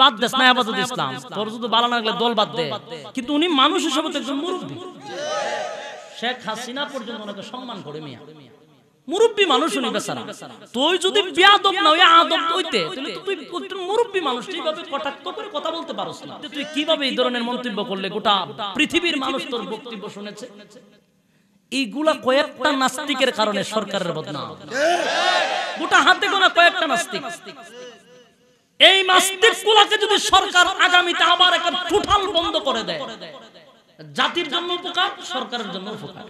বাদ দেশ না আবাদত ইসলাম তোর যদি ভালো না দল বাদ দে কিন্তু উনি মানুষ হিসেবে একজন মুরব্বী শেখ হাসিনা পর্যন্ত ওনাকে সম্মান করে মিয়া মুরব্বী মানুষ উনি বেচারা তুই যদি বিয়াদব না ওই আদব কইতে তাহলে তুই মুরব্বী মানুষ এইভাবে কটাক্ত করে কথা বলতে পারোস না তুই কিভাবে এই ধরনের মন্তব্য করলে গোটা পৃথিবীর মানুষ তোর বক্তব্য শুনেছে এইগুলা কয়েকটা নাস্তিকের কারণে সরকারের বদনাম গোটা হাতে গোনা কয়েকটা নাস্তিক এই মাস্তিক কুলাকে যদি সরকার আগামীতে আবার একটা টোটাল বন্ধ করে দেয় জাতির জন্য উপকার সরকারের জন্য উপকার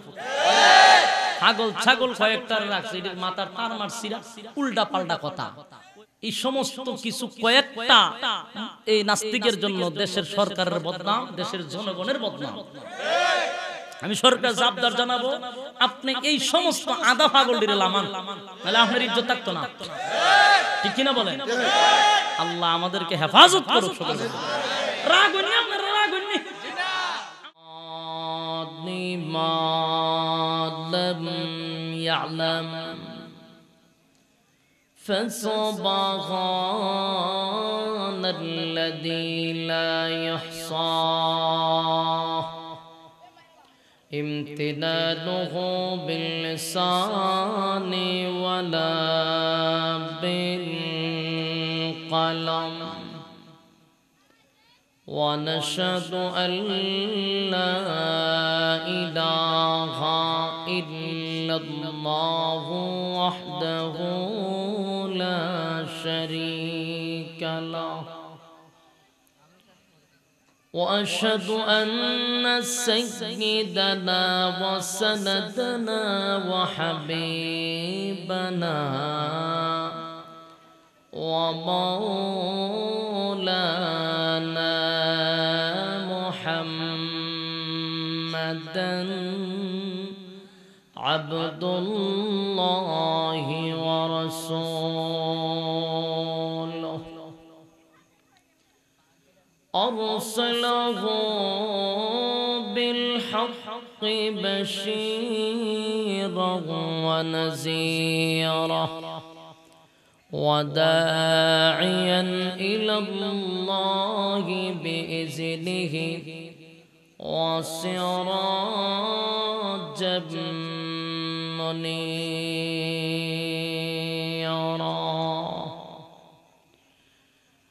ছাগল ছাগল কয়েকটার রাখছে এটার মাথার তার মার সিরা উল্টা পাল্টা কথা এই সমস্ত কিছু কয়েকটা এই নাস্তিকের জন্য দেশের সরকারের বদনাম দেশের জনগণের বদনাম আমি সরকার জাবদার জানাবো আপনি এই সমস্ত আদা পাগলটিরে লামান তাহলে আপনার ইজ্জত থাকতো না ঠিক কিনা বলেন আল্লাহ আমাদেরকে হেফাজত করুক সকলে রাগ হইনি আপনারা রাগ হইনি يعلم فسبحان الذي لا يحصى امتداده باللسان ولا بالقلم ونشهد أن لا إله إلا الله وحده لا شريك له وأشهد أن سيدنا وسندنا وحبيبنا ومولانا محمدا عبد الله ورسوله أرسله بالحق بشيرا ونذيرا وداعيا إلى الله بإذنه وسراجا منيرا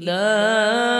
love.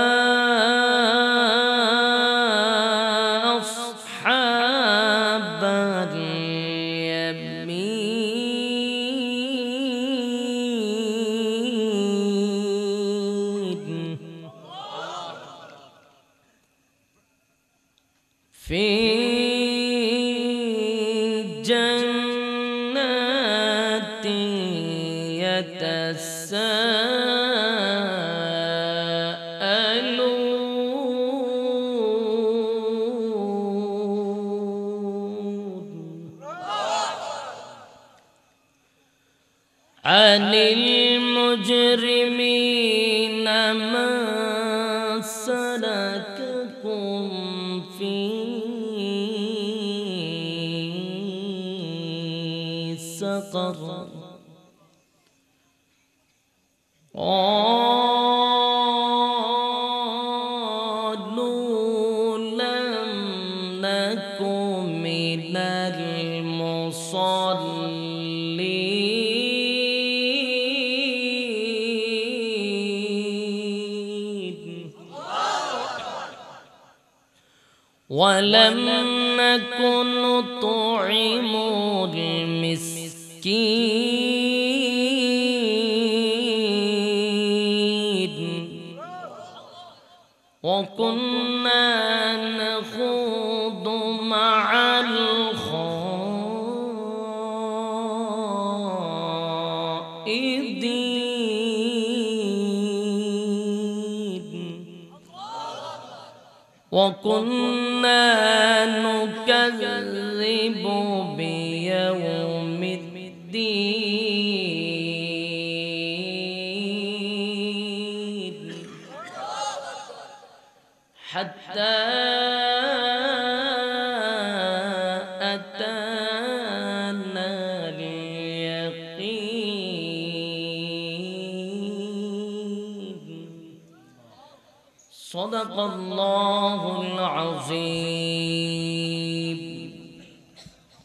حتى أتانا اليقين صدق الله العظيم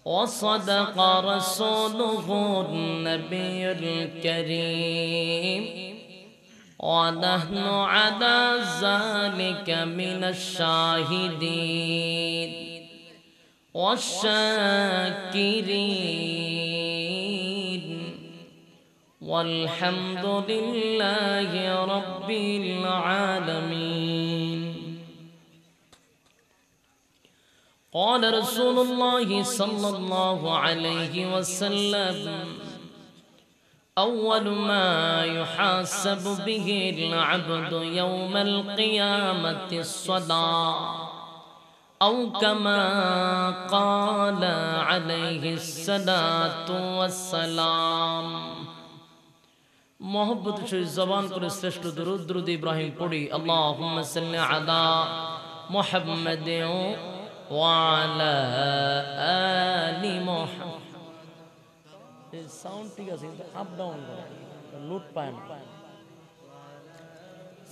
وصدق رسوله النبي الكريم ونحن على ذلك من الشاهدين والشاكرين والحمد لله رب العالمين قال رسول الله صلى الله عليه وسلم أول ما يحاسب به العبد يوم القيامة الصلاة أو كما قال عليه الصلاة والسلام محبت شريف زبان করে سرشت درود درود إبراهيم পড়ি اللهم صل على محمد وعلى آل محمد সাউন্ড ঠিক আছে কিন্তু আপ ডাউন করে লোড পায় না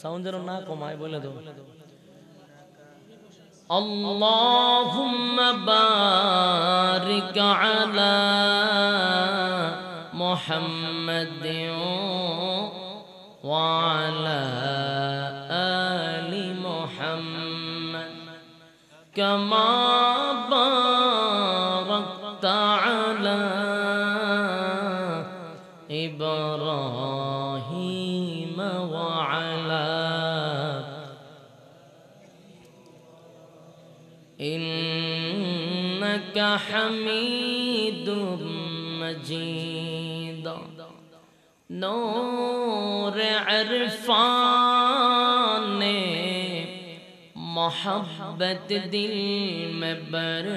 সাউন্ড যেন না কমায় বলে দেবো اللهم بارك على محمد وعلى آل محمد كما حميد مجيد نور عرفان محبت دل میں بر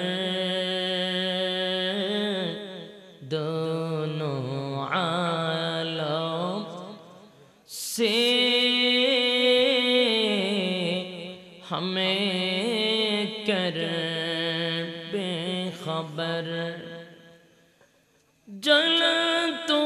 دونوں عالم ہمیں جل تو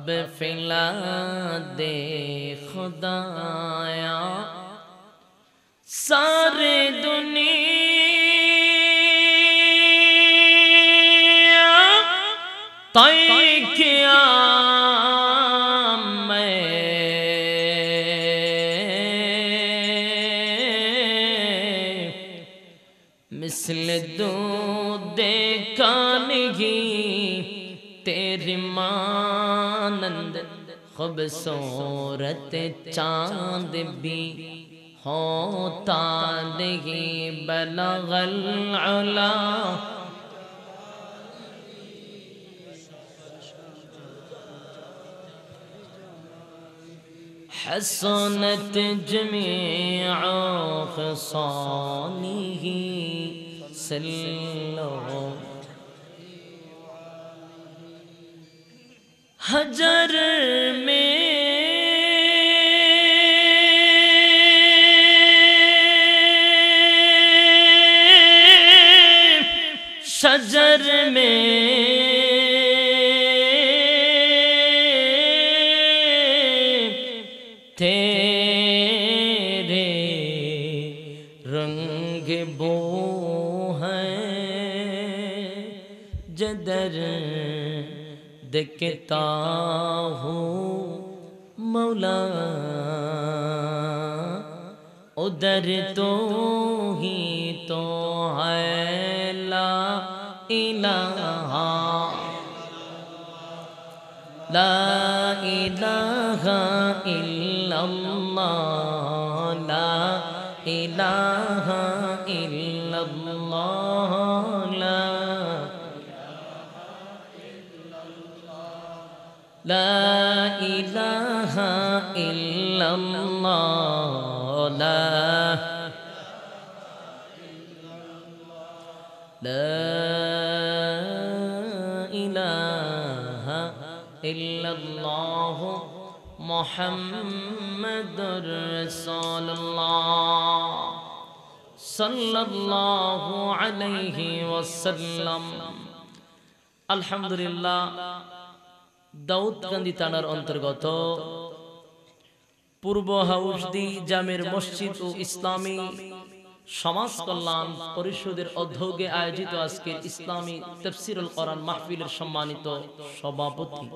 اب فلا دے خدایا سارے دنیا تھی خوبصورت چاند بھی ہوتا نہیں بلغ العلا حسنت جميع خصانه سلو هجر हशर में तेरे रंग बो है जदर देखता हूँ मौला उधर तो ही तो है لا إله إلا الله لا إله إلا الله لا لا إله إلا الله لا لا إلا الله محمد رسول الله صلى الله عليه وسلم الحمد لله দাউদকান্দি থানার অন্তর্গত পূর্ব হাউসদি জামের মসজিদ ও ইসলামী সমাজ কল্যাণ পরিষদের অধ্যক্ষে আয়োজিত আজকের ইসলামী তফসিরুল করান মাহফিলের সম্মানিত সভাপতি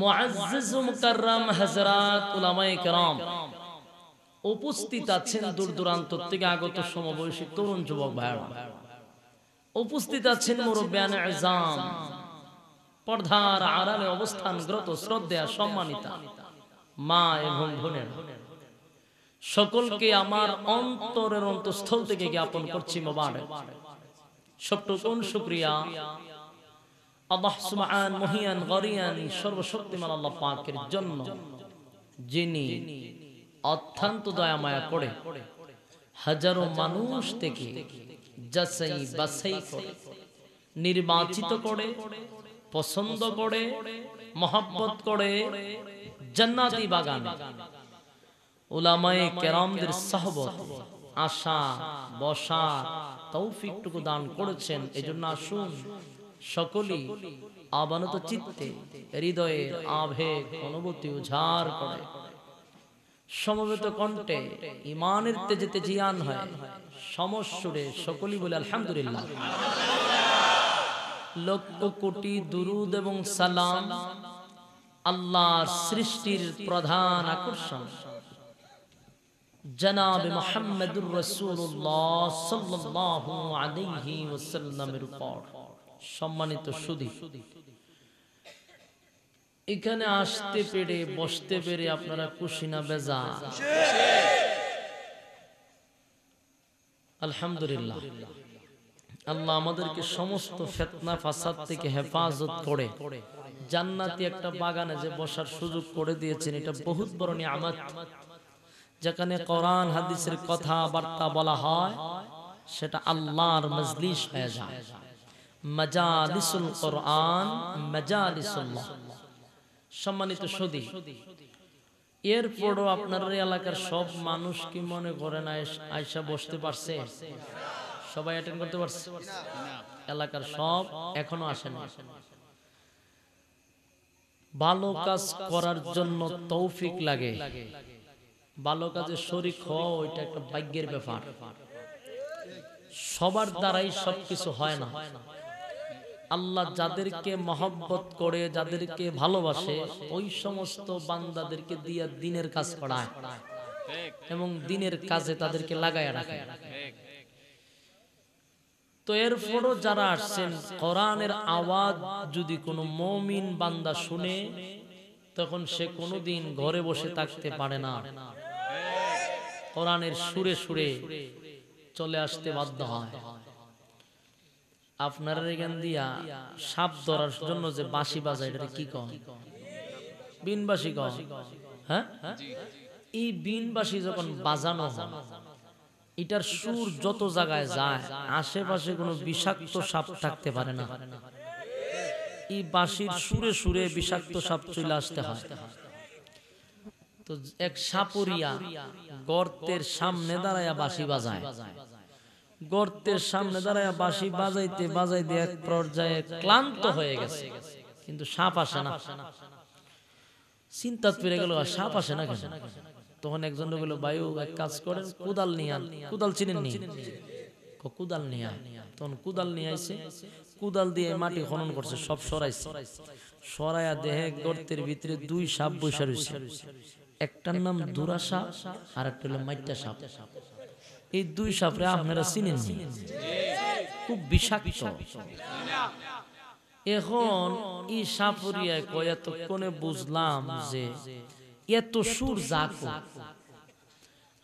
মুকাররাম উলামায়ে উপস্থিত আছেন দূর দূরান্ত থেকে আগত সমবয়সী তরুণ যুবক ভাই উপস্থিত আছেন মুরব্বিয়ান ইজাম আড়ালে অবস্থানগ্রত শ্রদ্ধা সম্মানিতা মা এবং বোনেরা সকলকে আমার অন্তরের অন্তঃস্থল থেকে জ্ঞাপন করছি মোবারক সবটুকুন শুক্রিয়া মহিয়ান পাকের যিনি অত্যন্ত করে হাজারো মানুষ থেকে নির্বাচিত করে পছন্দ করে মহাব্বত করে জান্নাতি বাগান ওলামায়ে কেরামদের সাহবত আশা বসা তৌফিকটুকু দান করেছেন এজন্য আসুন সকলি আবানত চিত্তে হৃদয়ের আভেগ অনুভূতি উঝাড় করে সমবেত কণ্ঠে ইমানের তেজেতে জিয়ান হয় সমস্যুরে সকলি বলে আলহামদুলিল্লাহ লক্ষ কোটি দুরুদ এবং সালাম আল্লাহর সৃষ্টির প্রধান আকর্ষণ সম্মানিত সুদী এখানে আসতে পেরে বসতে পেরে আপনারা খুশি না বেজা আলহামদুলিল্লাহ আল্লাহ আমাদেরকে সমস্ত ফেতনা ফাসাদ থেকে হেফাজত করে জান্নাতি একটা বাগানে যে বসার সুযোগ করে দিয়েছেন এটা বহুত বড় নিয়ামত যেখানে কোরআন হাদিসের কথা বার্তা বলা হয় সেটা আল্লাহর মজলিস হয়ে যায় মজালিসুল কোরআন মজালিসুল্লাহ সম্মানিত সুদী এরপরও আপনার এলাকার সব মানুষ কি মনে করেন আয়সা বসতে পারছে সবাই অ্যাটেন্ড করতে পারছে এলাকার সব এখনো আসে না ভালো কাজ করার জন্য তৌফিক লাগে ভালো কাজে শরিক হওয়া ওইটা একটা ভাগ্যের ব্যাপার সবার দ্বারাই সবকিছু হয় না আল্লাহ যাদেরকে মহব্বত করে যাদেরকে ভালোবাসে ওই সমস্ত বান্দাদেরকে দিয়ে দিনের কাজ করায় এবং দিনের কাজে তাদেরকে লাগায় রাখে তো এরপরও যারা আসছেন কোরআনের আওয়াজ যদি কোনো মমিন বান্দা শুনে তখন সে কোনোদিন ঘরে বসে থাকতে পারে না কোরআনের সুরে সুরে চলে আসতে বাধ্য হয় আপনার এখান দিয়া সাপ ধরার জন্য যে বাসি বাজা এটা কি কম বিনবাসী কম হ্যাঁ এই বিন যখন বাজানো এটার সুর যত জায়গায় যায় আশেপাশে কোনো বিষাক্ত সাপ থাকতে পারে না এই বাসির সুরে সুরে বিষাক্ত সাপ চলে আসতে হয় তো এক সাপুরিয়া গর্তের সামনে দাঁড়ায়া বাঁশি বাজায় গর্তের সামনে দাঁড়ায় বাঁশি বাজাইতে বাজাইতে এক পর্যায়ে ক্লান্ত হয়ে গেছে কিন্তু সাপ আসে না চিন্তা পেরে গেল সাপ আসে না কেন তখন একজন বলল বায়ু এক কাজ করেন কুদাল নিয়ে আন কুদাল চিনেন নি কুদাল নিয়ে আন তখন কুদাল নিয়ে আইছে কুদাল দিয়ে মাটি খনন করছে সব সরাইছে সরাইয়া দেহে গর্তের ভিতরে দুই সাপ বৈশা একটার নাম দুরা সাপ আর একটা হলো মাইটা সাপ এই দুই সাপরে আপনারা চিনেন খুব বিষাক্ত এখন এই সাপরিয়ায় কয়া তো কোনে বুঝলাম যে এত সুর জাগ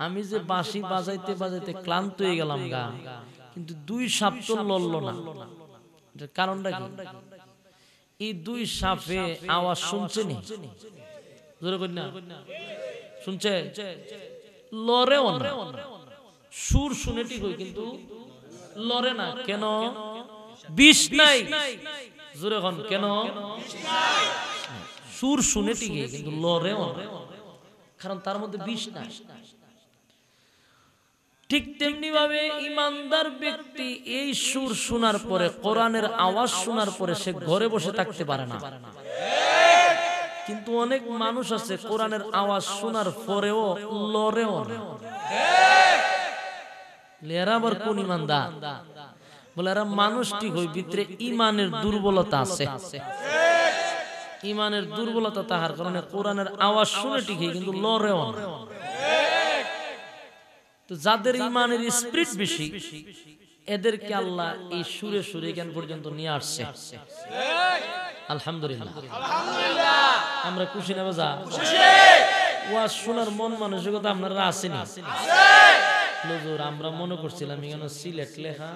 আমি যে বাঁশি বাজাইতে বাজাইতে ক্লান্ত হয়ে গেলাম গা কিন্তু দুই সাপ তো লড়ল না কারণটা কি এই দুই সাপে আওয়াজ শুনছে নি সুর শুনে ঠিক হই কিন্তু লড়ে না কেন বিষ নাই জোরে হন কেন সুর শুনে ঠিকই কিন্তু লড়েও কারণ তার মধ্যে বিষ নাই ঠিক তেমনি ভাবে ইমানদার ব্যক্তি এই সুর শোনার পরে কোরআনের আওয়াজ শোনার পরে সে ঘরে বসে থাকতে পারে না কিন্তু অনেক মানুষ আছে কোরআনের আওয়াজ শোনার পরেও লড়েও এরা আবার কোন ইমানদার বলে এরা মানুষটি হই ভিতরে ইমানের দুর্বলতা আছে ইমানের দুর্বলতা তাহার কারণে কোরআনের আওয়াজ শুনে ঠিকই কিন্তু লড়েও তো যাদের ইমানের স্পিরিট বেশি এদেরকে আল্লাহ এই সুরে সুরে জ্ঞান পর্যন্ত নিয়ে আসছে আলহামদুলিল্লাহ আমরা খুশি না বাজা ওয়াজ শোনার মন মানসিকতা আপনারা আসেনি আমরা মনে করছিলাম এখানে সিলেট লেখা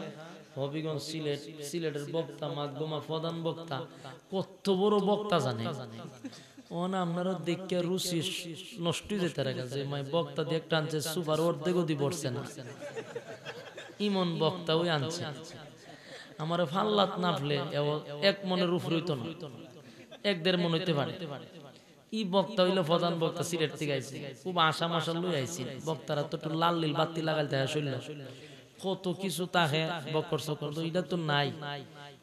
হবিগঞ্জ সিলেট সিলেটের বক্তা মাগমা প্রধান বক্তা কত বড় বক্তা জানে ওনা আপনারা দেখে রুচি নষ্ট যেতে রাখা যে মাই বক্তা দিয়ে টানছে সুপার ওর দেখো পড়ছে না ইমন বক্তা ওই আনছে আমার ফাল্লাত না ফলে এক মনে রূপ রইত না এক দেড় মন হইতে পারে ই বক্তা হইলো প্রধান বক্তা সিলেট থেকে আইছি খুব আশা মাসা লই আইছি বক্তারা তো একটু লাল লীল বাতি লাগাইতে হয় শৈল কত কিছু তাহে বকর সকর তো এটা তো নাই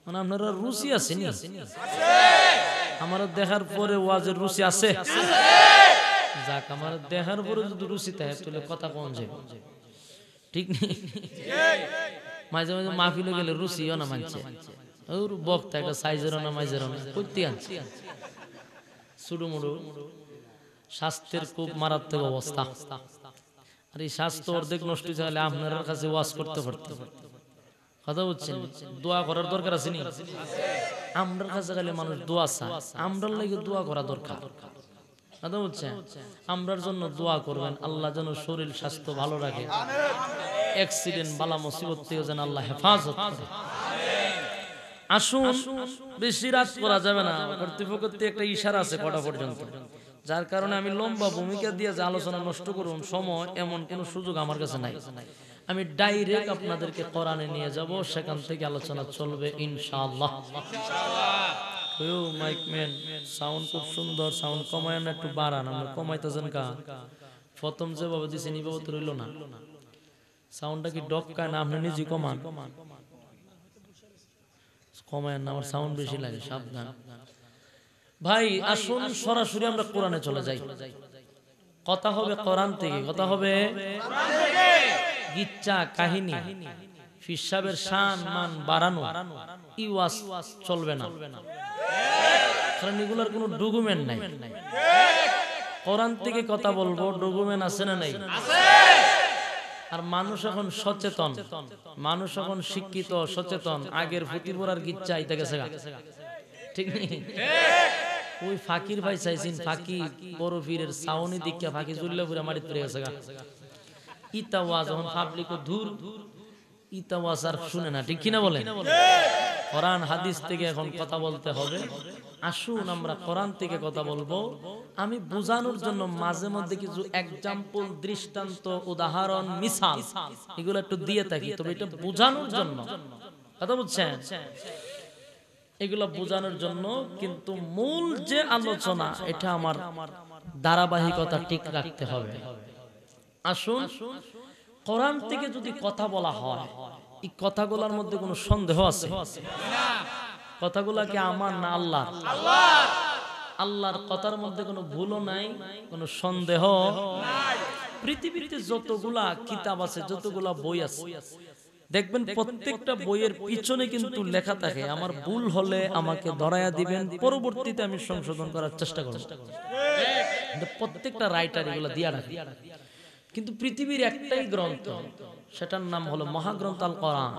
মানে আপনারা রুচি আছে নি আমার দেখার পরে ওয়াজের রুচি আছে যাক আমার দেখার পরে যদি রুচি থাকে তাহলে কথা কম যাবে ঠিক নেই মাঝে মাঝে মাহফিলে গেলে ও না মানছে ওর বক্তা একটা সাইজের না মাইজের না করতে সুডুমুডু স্বাস্থ্যের খুব মারাত্মক অবস্থা আর এই স্বাস্থ্য অর্ধেক নষ্ট হলে আপনার কাছে ওয়াশ করতে পারতে কথা বলছেন দোয়া করার দরকার আছে নি আমরার কাছে গেলে মানুষ দোয়া চা আমরার লাগে দোয়া করা দরকার কথা বলছে আমরার জন্য দোয়া করবেন আল্লাহ যেন শরীর স্বাস্থ্য ভালো রাখে অ্যাক্সিডেন্ট বালা মুসিবত থেকে যেন আল্লাহ হেফাজত করে আসুন বেশি রাত করা যাবে না কর্তৃপক্ষের একটা ইশারা আছে কটা পর্যন্ত যার কারণে আমি লম্বা ভূমিকা দিয়ে যে আলোচনা নষ্ট করুন সময় এমন কোনো সুযোগ আমার কাছে নাই আমি ডাইরেক্ট আপনাদেরকে কোরআনে নিয়ে যাব সেখান থেকে আলোচনা চলবে ইনশাল্লাহ ইনশাআল্লাহ মাইক ম্যান সাউন্ড খুব সুন্দর সাউন্ড কমায় না একটু বাড়ান আমরা কমাইতেছেন কা প্রথম যেভাবে দিছেন এইভাবে তো রইল না সাউন্ডটা কি ডক কায় না আপনি নিজে কমান কমায় না আমার সাউন্ড বেশি লাগে সাবধান ভাই আসুন সরাসরি আমরা কোরআনে চলে যাই কথা হবে কোরআন থেকে কথা হবে গিচ্চা কাহিনী ফিসাবের শান মান বাড়ানো ইওয়াস চলবে না কারণ কোনো ডকুমেন্ট নাই কোরআন থেকে কথা বলবো ডকুমেন্ট আছে না নাই আর মানুষ এখন সচেতন মানুষ এখন শিক্ষিত সচেতন আগের ফতিরপুর আর গিচ্ছা আইতে গেছে ঠিক ওই ফাকির ভাই চাইছেন ফাকি বড় সাউনি দিকে ফাঁকি জুল্লে পুরা মারি তুলে গেছে ইতা যখন পাবলিক ধূর ইতাওয়াসার শুনে না ঠিক কিনা কোরআন হাদিস থেকে এখন কথা বলতে হবে আসুন আমরা কোরআন থেকে কথা বলবো আমি বোঝানোর জন্য মাঝে মধ্যে কিছু এক্সাম্পল দৃষ্টান্ত উদাহরণ মিশাল এগুলো একটু দিয়ে থাকি তবে এটা বোঝানোর জন্য কথা বুঝছেন এগুলো বোঝানোর জন্য কিন্তু মূল যে আলোচনা এটা আমার ধারাবাহিকতা ঠিক রাখতে হবে আসুন কোরআন থেকে যদি কথা বলা হয় এই কথাগুলোর মধ্যে কোনো সন্দেহ আছে কথাগুলা কি আমার না আল্লাহ আল্লাহর কথার মধ্যে কোনো ভুলও নাই কোনো সন্দেহ পৃথিবীতে যতগুলা কিতাব আছে যতগুলা বই আছে দেখবেন প্রত্যেকটা বইয়ের পিছনে কিন্তু লেখা থাকে আমার ভুল হলে আমাকে ধরায়া দিবেন পরবর্তীতে আমি সংশোধন করার চেষ্টা করব প্রত্যেকটা রাইটার এগুলো দিয়া রাখি কিন্তু পৃথিবীর একটাই গ্রন্থ সেটার নাম হলো মহাগ্রন্থ আল কোরআন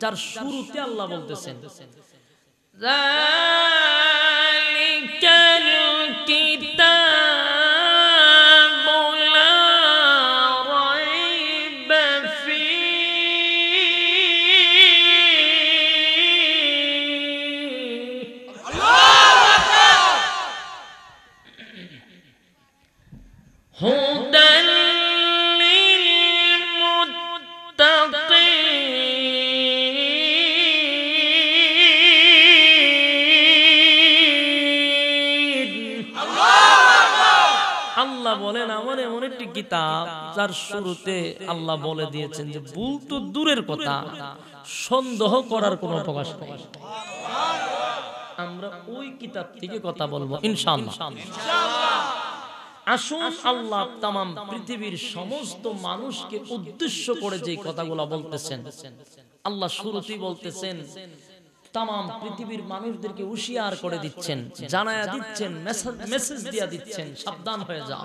যার শুরুতে আল্লাহ বলতেছেন ذلك কিতাব যার শুরুতে আল্লাহ বলে দিয়েছেন যে ভুল তো দূরের কথা সন্দেহ করার কোন প্রকাশ আমরা ওই কিতাব থেকে কথা বলবো ইনশাল আসুন আল্লাহ তাম পৃথিবীর সমস্ত মানুষকে উদ্দেশ্য করে যে কথাগুলো বলতেছেন আল্লাহ শুরুতেই বলতেছেন তাম পৃথিবীর মানুষদেরকে হুশিয়ার করে দিচ্ছেন জানায়া দিচ্ছেন মেসেজ দিয়া দিচ্ছেন সাবধান হয়ে যাও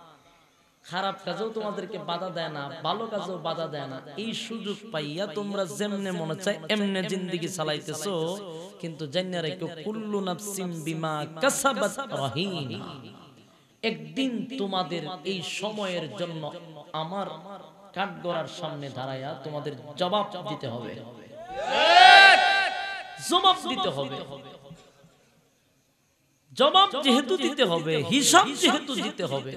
খারাপ কাজেও তোমাদেরকে বাধা দেয় না ভালো কাজেও বাধা দেয় না এই সুযোগ পাইয়া তোমরা যেমনে মনে চাই এমনে জিন্দিগি চালাইতেছ কিন্তু জানিয়া রেখো কুল্লু নাফসিম বিমা কাসাবাত রাহিনা একদিন তোমাদের এই সময়ের জন্য আমার কাঠগড়ার সামনে দাঁড়াইয়া তোমাদের জবাব দিতে হবে জবাব দিতে হবে জবাব যেহেতু দিতে হবে হিসাব যেহেতু দিতে হবে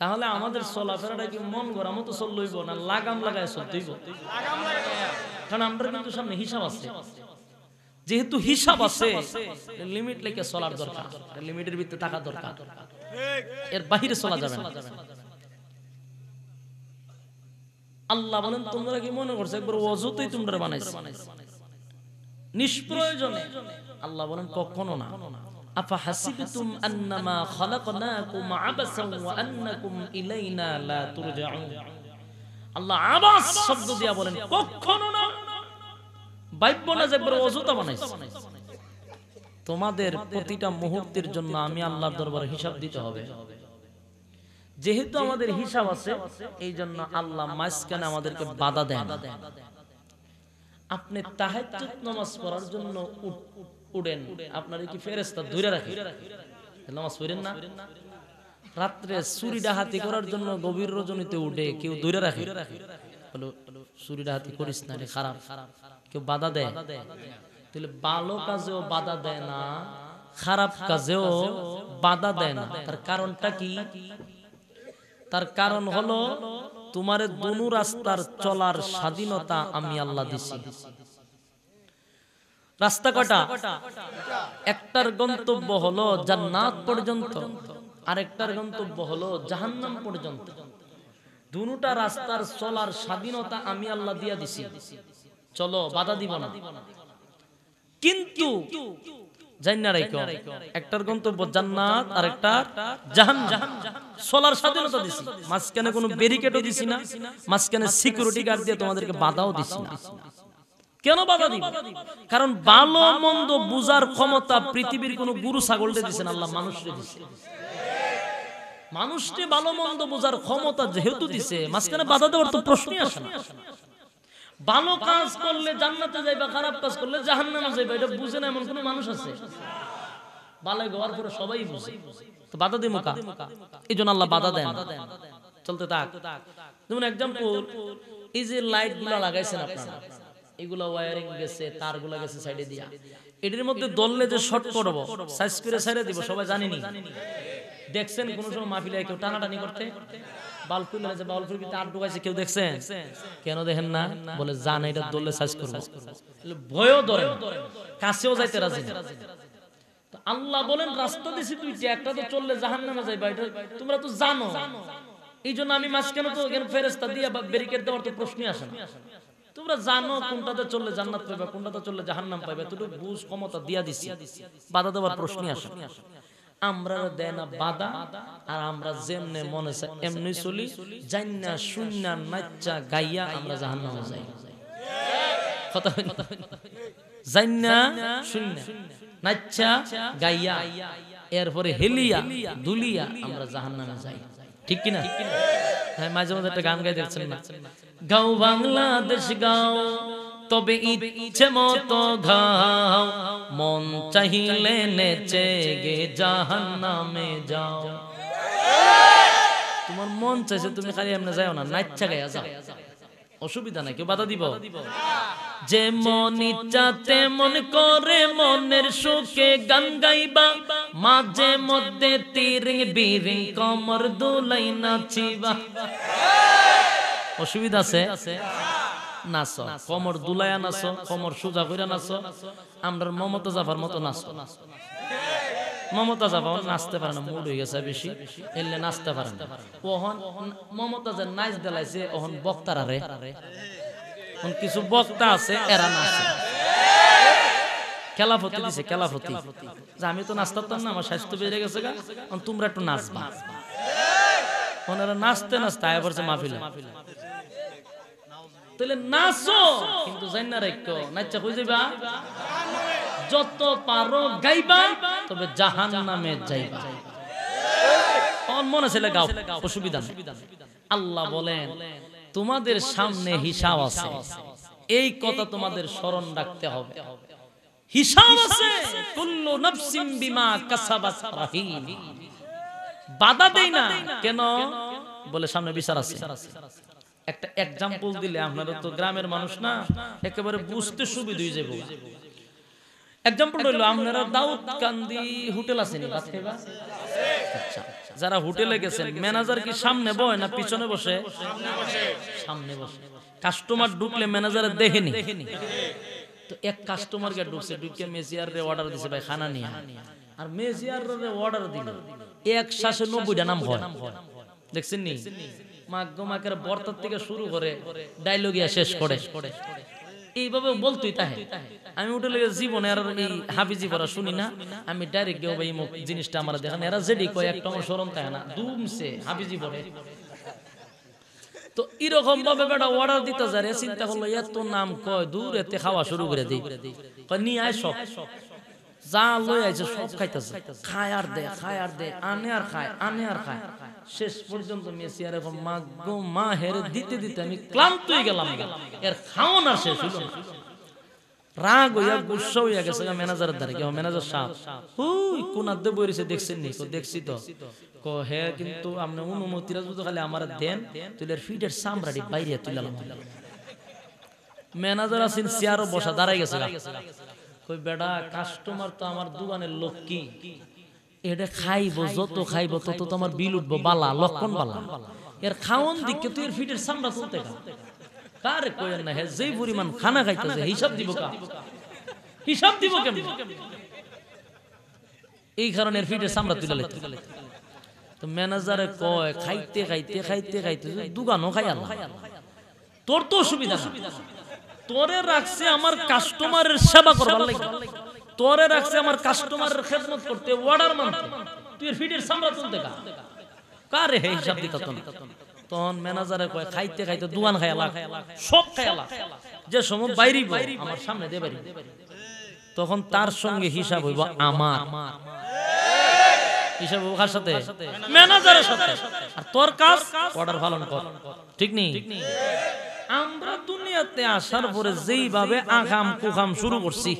তাহলে আমাদের চলাফেরাটা কি মন গড়া মতো চলইব না লাগাম লাগায় চলতেইব কারণ আমরা কিন্তু সামনে হিসাব আছে যেহেতু হিসাব আছে লিমিট লেগে চলার দরকার লিমিটের ভিতরে টাকা দরকার এর বাহিরে চলা যাবে না আল্লাহ বলেন তোমরা কি মনে করছো একবার অযথই তোমরা বানাইছো নিষ্প্রয়োজনে আল্লাহ বলেন কখনো না তোমাদের প্রতিটা মুহূর্তের জন্য আমি আল্লাহ দরবার হিসাব দিতে হবে যেহেতু আমাদের হিসাব আছে এই জন্য আল্লাহ মাঝখানে আমাদেরকে বাধা দেন আপনি তাহাজ নামাজ পড়ার জন্য উড়েন আপনার কি ফেরেস্তা ধরে রাখি নামাজ পড়েন না রাত্রে চুরি ডাহাতি করার জন্য গভীর রজনীতে উঠে কেউ ধরে রাখে বলো চুরি ডাহাতি করিস না রে খারাপ কেউ বাধা দেয় তাহলে ভালো কাজেও বাধা দেয় না খারাপ কাজেও বাধা দেয় না তার কারণটা কি তার কারণ হলো তোমার দুনু রাস্তার চলার স্বাধীনতা আমি আল্লাহ দিছি রাস্তা কটা একটার গন্তব্য হলো জান্নাত পর্যন্ত আরেকটার গন্তব্য হলো জাহান্নাম পর্যন্ত দুটা রাস্তার চলার স্বাধীনতা আমি আল্লাহ দিয়া দিছি চলো বাধা দিব না কিন্তু একটার গন্তব্য জান্নাত আর একটা জাহান জাহান চলার স্বাধীনতা দিছি মাঝখানে কোনো ব্যারিকেডও দিছি না মাঝখানে সিকিউরিটি গার্ড দিয়ে তোমাদেরকে বাধাও দিছি না কেন বাধা দিব কারণ ভালো মন্দ বুজার ক্ষমতা পৃথিবীর কোন গুরু ছাগলটা দিচ্ছেন আল্লাহ মানুষকে দিচ্ছেন মানুষকে ভালো মন্দ বোঝার ক্ষমতা যেহেতু দিছে মাঝখানে বাধা দেওয়ার তো প্রশ্নই আসে না ভালো কাজ করলে জান্নাতে যাইবা খারাপ কাজ করলে জাহান্নামে যাইবা এটা বুঝে না এমন কোন মানুষ আছে বালে গোয়ার পরে সবাই বুঝে তো বাধা দিই মোকা এই জন্য আল্লাহ বাধা দেন চলতে থাক যেমন এক্সাম্পল এই যে লাইট গুলা লাগাইছেন আপনারা এগুলা ওয়ারিং গেছে তারগুলো গেছে সাইডে দিয়া এটির মধ্যে দললে যে শর্ট করব সাইজ করে ছেড়ে দিব সবাই জানি নি দেখছেন কোন সময় মাহফিলে কেউ টানাটানি করতে বালফুল আছে বালফুল ভিতরে আট ঢুকাইছে কেউ দেখছেন কেন দেখেন না বলে জান এটা দললে সাইজ করবো ভয়ও ধরে কাছেও যাইতে রাজি তো আল্লাহ বলেন রাস্তা দিছি দুইটা একটা তো চললে জাহান্নামে যাইবা এটা তোমরা তো জানো এই জন্য আমি মাঝখানে তো ফেরেস্তা দিয়ে বা দেওয়ার তো প্রশ্নই আসে না তোমরা জানো কোনটাতে চললে জান্নাত পাবে কোনটাতে চললে জাহান্নাম পাইবে এতটুকু বুঝ ক্ষমতা দিয়া দিছি বাধা দেওয়ার প্রশ্ন আসে আমরা দেয় না বাধা আর আমরা যেমনে মনে চাই এমনি চলি জান্না শূন্যা নাচ্চা গাইয়া আমরা জাহান্নামে যাই কথা জান্না শূন্যা নাচ্চা গাইয়া এরপরে হেলিয়া দুলিয়া আমরা জাহান্নামে যাই ঠিক কিনা হ্যাঁ মাঝে মাঝে একটা গান গাই দেখছেন না গাও বাংলাদেশ গাও তবে ইচ্ছে মতো ঘাও মন চাহিলে নেচে গে জাহান নামে যাও তোমার মন চাইছে তুমি খালি এমনি যাও না নাচ্ছা গায়া যাও অসুবিধা নাই কেউ বাধা দিব যে মন ইচ্ছাতে মন করে মনের সুখে গান গাইবা মাঝে মধ্যে তীরে বীরে কমর দুলাই নাচিবা অসুবিধা আছে নাচ কমর দুলায়া নাচ নাচ আমরা মমতা জাফার মতো নাচ নাচ মমতা যাব নাচতে পারে না মুড হয়ে গেছে বেশি এলে নাচতে পারে না ওহন মমতাজের নাচ দেলাইছে ওহন বক্তারা রে কিছু বক্তা আছে এরা নাচে খেলাফতি দিছে খেলাফতি যে আমি তো নাচতাম না আমার স্বাস্থ্য বেড়ে গেছে গা তোমরা একটু নাচবা ওনারা নাচতে নাচতে আয় করছে মাহফিলে তাহলে নাচো কিন্তু জান্নার একটু নাচা কই যাবা যত পারো গাইবা তবে জাহান নামে যাইবা মনে ছেলে গাও অসুবিধা আল্লাহ বলেন তোমাদের সামনে হিসাব আছে এই কথা তোমাদের স্মরণ রাখতে হবে হিসাব আছে কুল্লু নাফসিন বিমা কাসাবাত বাধা দেই না কেন বলে সামনে বিচার আছে একটা এক্সাম্পল দিলে আপনারা তো গ্রামের মানুষ না একেবারে বুঝতে সুবিধা হয়ে যাবে আচ্ছা। যারা হোটেলে গেছেন ম্যানেজার কি সামনে বয় না পিছনে বসে সামনে বসে কাস্টমার ঢুকলে ম্যানেজারে দেখেনি তো এক কাস্টমারকে ঢুকছে ঢুকে মেজিয়ার রে অর্ডার দিছে ভাই খানা নিয়ে আর মেজিয়ার অর্ডার দিল এক শ্বাসে নব্বইটা নাম হয় দেখছেন নি মাগ্য মাকের বর্তার থেকে শুরু করে ডাইলগিয়া শেষ করে এইভাবে বলতোই তাহে আমি উঠে লেগে জীবনে আর এই হাফিজি পড়া শুনি না আমি ডাইরেক্ট গেব এই জিনিসটা আমার দেখেন এরা যেডি কয় একটা আমার স্মরণ থাকে না দুমছে হাফিজি পড়ে তো এরকম ভাবে বেটা অর্ডার দিতে যায় চিন্তা করলো এত নাম কয় দূর এতে খাওয়া শুরু করে দিই কয় নিয়ে আয় সব যা লই আইছে সব খাইতেছে খায় আর দে খায় আর দে আনে আর খায় আনে আর খায় শেষ পর্যন্ত মেসি আর এখন মা গো মা হেরে দিতে দিতে আমি ক্লান্ত হয়ে গেলাম এর খাওয়া না শেষ হলো রাগ হইয়া গুসা হইয়া গেছে ম্যানেজারের ধারে কেউ ম্যানেজার সাপ হুই কোনার দে বইরেছে দেখছেন নি দেখছি তো কো হে কিন্তু আপনি রাজু তো খালি আমার দেন তুলে ফিটের সামরাডি বাইরে তুলালাম ম্যানেজার আছেন চেয়ারও বসা দাঁড়াই গেছে কই বেড়া কাস্টমার তো আমার দোকানের লোক কি এটা খাইব যত খাইব তত তোমার বিল উঠবো বালা লক্ষণ বালা এর খাওন দিকে তুই এর ফিটের সামনা তুলতে কার কইেন না হে যেই পরিমাণ খানা খাইতেছে হিসাব দিব কা হিসাব দিব কেমন এই কারণে এর ফিটের সামনা তুলে লাইতে তো ম্যানেজারে কয় খাইতে খাইতে খাইতে খাইতে দোকানও খাই আল্লাহ তোর তো অসুবিধা সুবিধা তোরে রাখছে আমার কাস্টমারের সেবা করবার লাগে তোরে রাখছে আমার কাস্টমারের খেদমত করতে অর্ডার মানতে তুই ফিডের সামলা তুলতে কা কারে হে হিসাব দিতা তন তখন ম্যানেজারে কয় খাইতে খাইতে দুয়ান খায়ালা সব খায়ালা যে সময় বাইরি আমার সামনে দেবে তখন তার সঙ্গে হিসাব হইব আমার হিসাব হইব কার সাথে ম্যানেজারের সাথে আর তোর কাজ অর্ডার পালন কর ঠিক নেই আমরা দুনিয়াতে আসার পরে যেইভাবে আগাম কুখাম শুরু করছি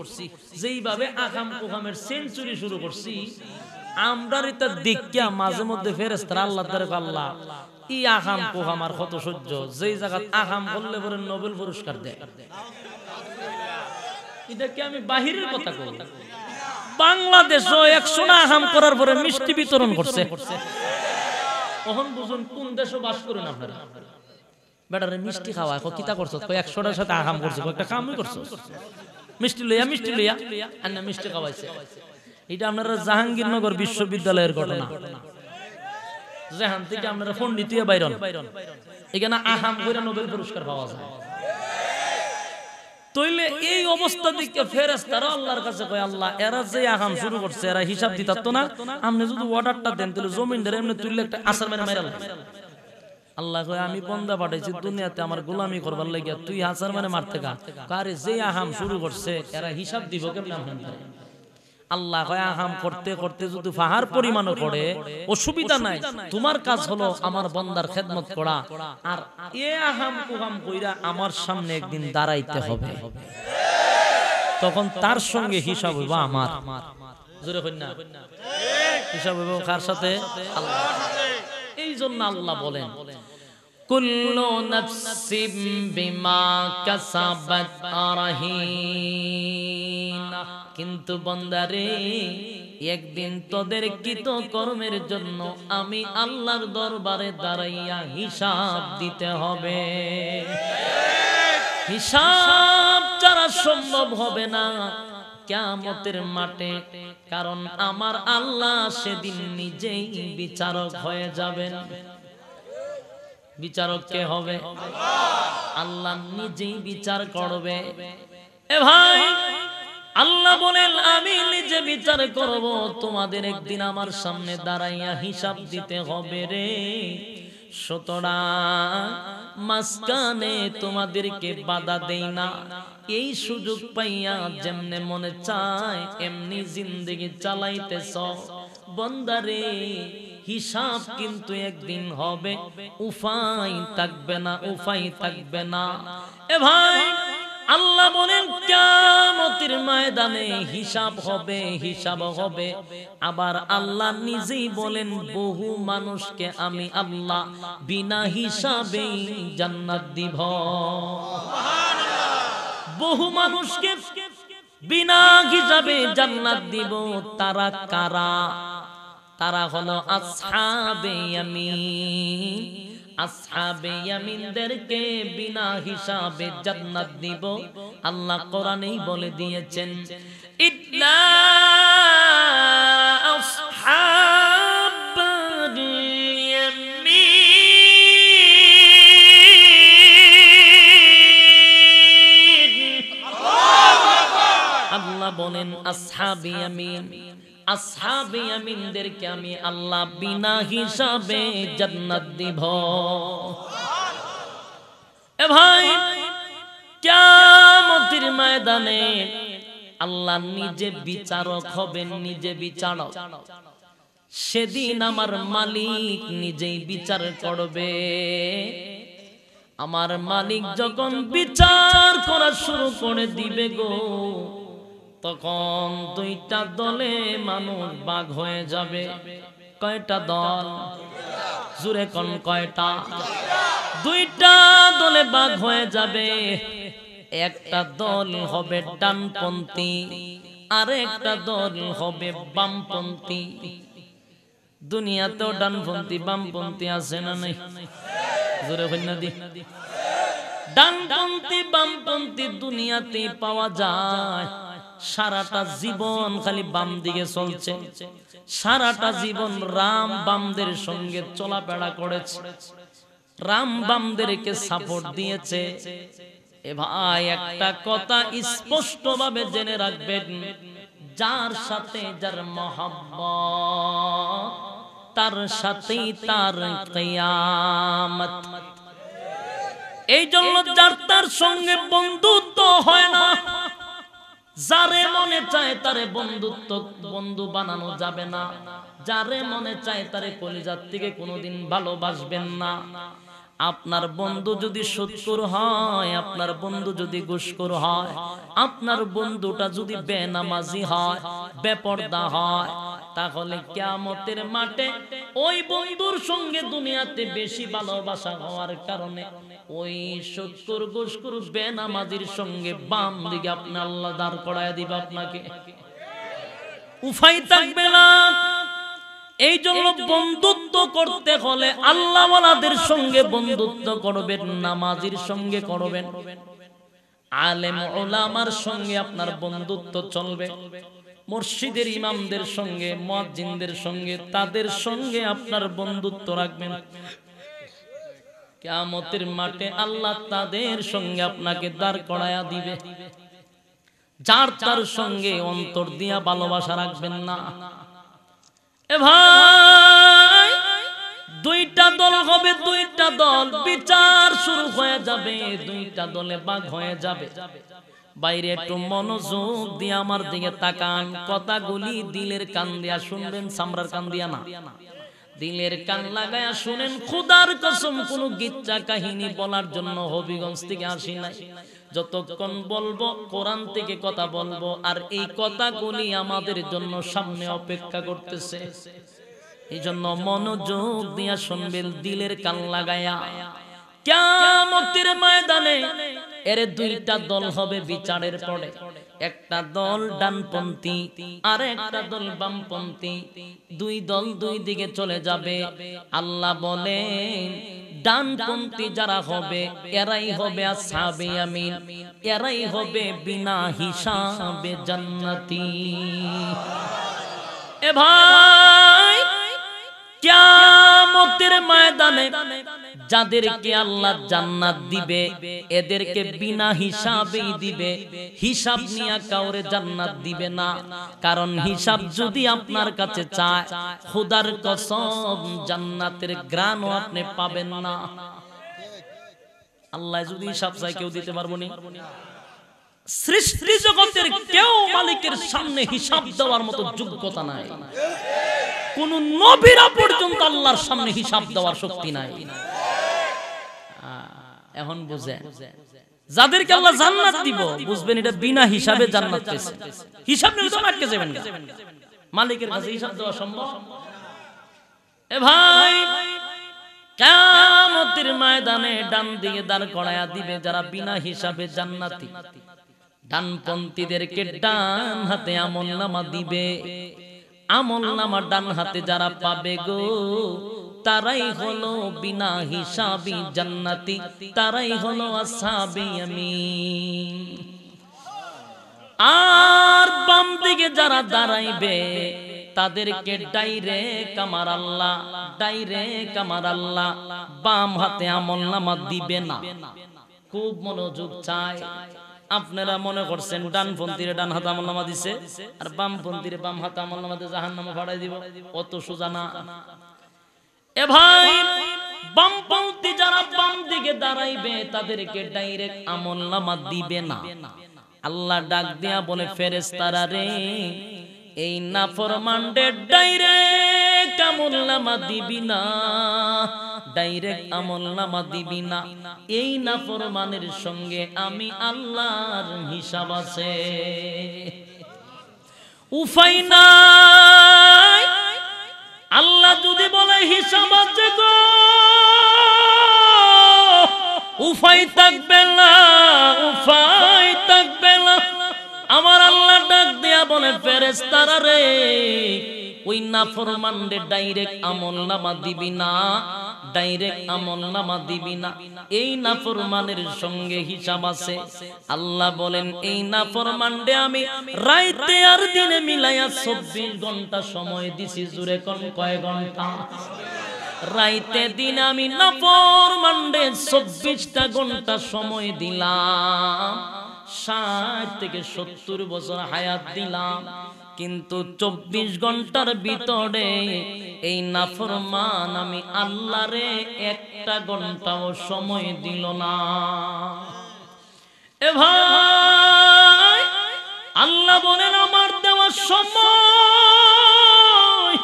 যেইভাবে আগাম কুখামের সেঞ্চুরি শুরু করছি আমরা এটা দেখিয়া মাঝে মধ্যে ফেরেস্তারা আল্লাহ আল্লাহ ই আগাম কুখাম আর সহ্য যেই জায়গা করলে পরে নোবেল পুরস্কার দেয় আমি বাহিরের কথা কই বাংলাদেশও একশো না আহাম করার পরে মিষ্টি বিতরণ করছে তখন বুঝুন কোন দেশও বাস করেন আপনারা বেটারে মিষ্টি খাওয়া এখন কিতা করছো একশোটার সাথে আহাম করছো একটা কামই করছো মিষ্টি লইয়া মিষ্টি লইয়া আর মিষ্টি খাওয়াইছে এটা আপনারা জাহাঙ্গীরনগর বিশ্ববিদ্যালয়ের ঘটনা যেখান থেকে আপনারা পণ্ডিত বাইরন এখানে আহাম করে নোবেল পুরস্কার পাওয়া যায় তইলে এই অবস্থা দিকে ফেরেস তারা আল্লাহর কাছে কয় আল্লাহ এরা যে আহাম শুরু করছে এরা হিসাব দিতাত না আপনি যদি অর্ডারটা দেন তাহলে জমিন ধরে এমনি তুললে একটা আসার মেরে মেরে আল্লাহ কয় আমি বন্দা পাঠাইছি দুনিয়াতে আমার গোলামি করবার লাগিয়া তুই হাসার মানে মারতে গা মানে কারে যে আহাম শুরু করছে এরা হিসাব দিব কেমন আল্লাহ আহাম করতে করতে যদি ফাহার পরিমাণও করে অসুবিধা নাই তোমার কাজ হলো আমার বন্দার খেদমত করা আর এ আহাম কুহাম কইরা আমার সামনে একদিন দাঁড়াইতে হবে তখন তার সঙ্গে হিসাব হইব আমার জোরে কন্যা হিসাব হইব কার সাথে আল্লাহ এই জন্য আল্লাহ বলেন কুল্লু নফসিম বিমা কাসাবাত আরহিনা কিন্তু বন্দারে একদিন তোদের কৃত কর্মের জন্য আমি আল্লাহর দরবারে দাঁড়াইয়া হিসাব দিতে হবে হিসাব ছাড়া সম্ভব হবে না কেমতের মাঠে কারণ আমার আল্লাহ সেদিন নিজেই বিচারক হয়ে যাবেন বিচারক কে হবে আল্লাহ নিজেই বিচার করবে এ ভাই আল্লাহ বলেন আমি নিজে বিচার করব তোমাদের একদিন আমার সামনে দাঁড়াইয়া হিসাব দিতে হবে রে সুতরাং মাঝখানে তোমাদেরকে বাধা দেই না এই সুযোগ পাইয়া যেমনে মনে চায় এমনি জিন্দগি চালাইতেছ বন্দারে হিসাব কিন্তু একদিন হবে উফাই থাকবে না উফাই থাকবে না এ ভাই আল্লাহ বলেন কামতির ময়দানে হিসাব হবে হিসাব হবে আবার আল্লাহ নিজেই বলেন বহু মানুষকে আমি আল্লাহ বিনা হিসাবে জান্নাত দিব বহু মানুষকে বিনা হিসাবে জান্নাত দিব তারা কারা তারা হলো আসহাবে ইয়ামিন আসহাবে ইয়ামিনদেরকে বিনা হিসাবে জান্নাত দিব আল্লাহ কোরআনেই বলে দিয়েছেন আল্লাহ বলেন আসহাবি আমিন আসাবে আমিনদেরকে আমি আল্লাহ বিনা হিসাবে জান্নাত দিব এ ভাই কিয়ামতের ময়দানে আল্লাহ নিজে বিচারক হবেন নিজে বিচারক সেদিন আমার মালিক নিজেই বিচার করবে আমার মালিক যখন বিচার করা শুরু করে দিবে গো তখন দুইটা দলে মানুষ বাঘ হয়ে যাবে কয়টা দল জুরে কন কয়টা দুইটা দলে বাঘ হয়ে যাবে একটা দল হবে ডানপন্থী আর একটা দল হবে বামপন্থী দুনিয়াতেও ডানপন্থী বামপন্থী আছে না নাই জোরে হইনা দি ডানপন্থী বামপন্থী দুনিয়াতে পাওয়া যায় সারাটা জীবন খালি বাম দিকে চলছে সারাটা জীবন রাম বামদের সঙ্গে চলাফেরা করেছে রাম বামদেরকে সাপোর্ট দিয়েছে এ ভাই একটা কথা স্পষ্ট ভাবে জেনে রাখবেন যার সাথে যার মোহাম্মত তার সাথেই তার কিয়ামত এই জন্য যার তার সঙ্গে বন্ধুত্ব হয় না যারে মনে চায় তারে বন্ধুত্ব বন্ধু বানানো যাবে না যারে মনে চায় তারে কলিজার থেকে কোনোদিন ভালোবাসবেন না আপনার বন্ধু যদি সত্তর হয় আপনার বন্ধু যদি গুস্কর হয় আপনার বন্ধুটা যদি বেনামাজি হয় বেপর্দা হয় তাহলে কেমতের মাঠে ওই বন্ধুর সঙ্গে দুনিয়াতে বেশি ভালোবাসা হওয়ার কারণে ওই সত্তর সঙ্গে বাম দিকে আপনি আল্লাহ দাঁড় আপনাকে উফাই থাকবে না এই জন্য বন্ধুত্ব করতে হলে আল্লাহওয়ালাদের সঙ্গে বন্ধুত্ব করবেন নামাজির সঙ্গে করবেন আলেম ওলামার সঙ্গে আপনার বন্ধুত্ব চলবে মসজিদের ইমামদের সঙ্গে মজিনদের সঙ্গে তাদের সঙ্গে আপনার বন্ধুত্ব রাখবেন কেয়ামতের মাঠে আল্লাহ তাদের সঙ্গে আপনাকে দাঁড় করায়া দিবে যার তার সঙ্গে অন্তর দিয়া ভালোবাসা রাখবেন না এ ভাই দুইটা দল হবে দুইটা দল বিচার শুরু হয়ে যাবে দুইটা দলে বাঘ হয়ে যাবে বাইরে একটু মনোযোগ দিয়ে আমার দিকে তাকান কথাগুলি দিলের কান দিয়া শুনবেন সামরার কান দিয়া না দিলের কান লাগায়া শুনেন খুদার কসম কোন গিচ্চা কাহিনী বলার জন্য হবিগঞ্জ থেকে আসি নাই যতক্ষণ বলবো কোরআন থেকে কথা বলবো আর এই কথাগুলি আমাদের জন্য সামনে অপেক্ষা করতেছে এই জন্য মনোযোগ দিয়া শুনবেন দিলের কান লাগায়া কেমতের ময়দানে এর দুইটা দল হবে বিচারের পরে একটা দল ডানপন্থী আর একটা দল বামপন্থী দুই দল দুই দিকে চলে যাবে আল্লাহ বলেন ডানপন্থী যারা হবে এরাই হবে আসহাবে আমি এরাই হবে বিনা হিসাবে জান্নাতি এ ভাই কিয়ামতের ময়দানে যাদেরকে আল্লাহ জান্নাত দিবে এদেরকে বিনা হিসাবেই দিবে হিসাব নিয়া কাউরে জান্নাত দিবে না কারণ হিসাব যদি আপনার কাছে চায় খুদার কসম জান্নাতের গ্রানও আপনি পাবেন না আল্লাহ যদি হিসাব চায় কেউ দিতে পারবো না সৃষ্টি জগতের কেউ মালিকের সামনে হিসাব দেওয়ার মতো যোগ্যতা নাই কোন নবীরা পর্যন্ত আল্লাহর সামনে হিসাব দেওয়ার শক্তি নাই এখন বুঝে যাদেরকে আল্লাহ জান্নাত দিব বুঝবেন এটা বিনা হিসাবে জান্নাত পেয়েছে হিসাব নিলে তো আটকে যাবেন মালিকের কাছে হিসাব দেওয়া সম্ভব এ ভাই কিয়ামতের ময়দানে ডান দিয়ে দাঁড় করায়া দিবে যারা বিনা হিসাবে জান্নাতি ডানপন্থীদেরকে ডান হাতে আমল নামা দিবে আমল নামা ডান হাতে যারা পাবে গো তারাই হলো বিনা হিসাবি জান্নাতি তারাই হলো আসাবি আমি আর বাম দিকে যারা দাঁড়াইবে তাদেরকে ডাইরে কামার আল্লাহ ডাইরে কামার আল্লাহ বাম হাতে আমল নামা দিবে না খুব মনোযোগ চায় আপনারা মনে করছেন ডান ডানপন্থীরে ডান হাত নামা দিছে আর বাম বামপন্থীরে বাম হাত নামাতে জাহান নামা ফাড়াই দিব অত সোজা না এ ভাই বামপন্থী যারা বাম দিকে দাঁড়াইবে তাদেরকে ডাইরেক্ট নামা দিবে না আল্লাহ ডাক দেয়া বলে ফেরেস্তারা রে এই না ফরমান্ডে ডাইরেক্ট আমল নামা দিবি না ডাইরেক্ট আমল নামা দিবি না এই না ফরমানের সঙ্গে আমি আল্লাহর হিসাব আছে উফাই নাই আল্লাহ যদি বলে হিসাব আছে গো উফাই থাকবে না উফাই থাকবে না আমার আল্লাহ ডাক দিয়া বলে তারা রে ওই না রে ডাইরেক্ট আমল নামা দিবি না ডাইরেক্ট আমল নামা দিবি না এই সঙ্গে হিসাব আছে আল্লাহ বলেন এই আমি রাইতে আর দিনে চব্বিশ ঘন্টা সময় দিছি ঘন্টা রাইতে দিন আমি নাফরমান রে চব্বিশটা ঘন্টা সময় দিলাম ষাট থেকে সত্তর বছর হায়াত দিলাম কিন্তু চব্বিশ ঘন্টার ভিতরে এই নাফরমান আমি আল্লাহরে একটা ঘন্টাও সময় দিল না এ ভাই আল্লাহ বলেন আমার দেওয়া সময়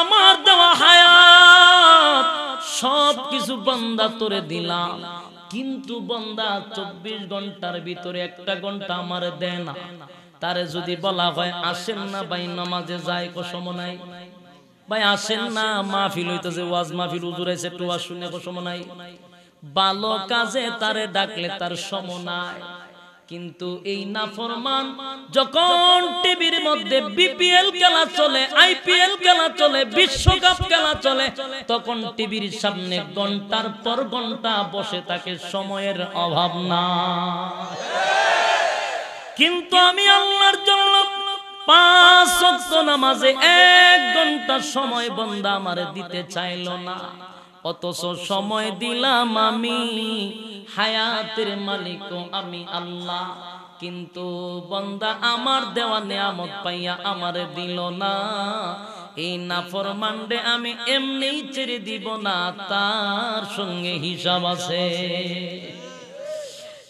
আমার দেওয়া হায়াত সব কিছু বান্দা তোরে দিলাম কিন্তু বন্দা চব্বিশ ঘন্টার ভিতরে একটা ঘন্টা আমার দেয় না তারে যদি বলা হয় আসেন না ভাই নামাজে যায় কসম নাই ভাই আসেন না মাহফিল হইতেছে ওয়াজ মাহফিল উজুরাইছে একটু ওয়াজ শুনে কসম নাই ভালো কাজে তারে ডাকলে তার সম নাই কিন্তু এই নাফরমান যখন টিভির মধ্যে বিপিএল খেলা চলে আইপিএল খেলা চলে বিশ্বকাপ খেলা চলে তখন টিভির সামনে ঘন্টার পর ঘন্টা বসে থাকে সময়ের অভাব না কিন্তু আমি আল্লাহর জন্য পাঁচ নামাজে এক ঘন্টা সময় বন্ধা আমার দিতে চাইল না অথচ সময় দিলাম আমি হায়াতের মালিক আমি আল্লাহ কিন্তু বন্দা আমার দেওয়া নিয়ামত পাইয়া আমার দিল না এই নাফর মান্ডে আমি এমনি ছেড়ে দিব না তার সঙ্গে হিসাব আছে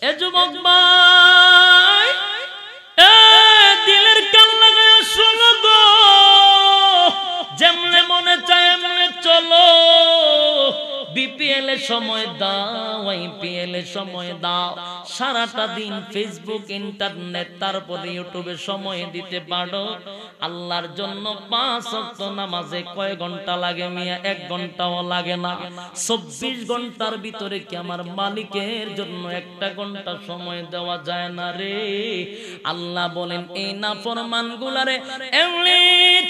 এ যুবক ভাই এ দিলের কান লাগায় শোনো যেমনে মনে চায় এমনে চলো বিপিএল এর সময় দাও আইপিএল এর সময় দাও সারাটা দিন ফেসবুক ইন্টারনেট তারপরে ইউটিউবে সময় দিতে পারো আল্লাহর জন্য পাঁচ অক্ত নামাজে কয় ঘন্টা লাগে মিয়া এক ঘন্টাও লাগে না চব্বিশ ঘন্টার ভিতরে কি আমার মালিকের জন্য একটা ঘন্টা সময় দেওয়া যায় না রে আল্লাহ বলেন এই না ফরমান গুলারে এমনি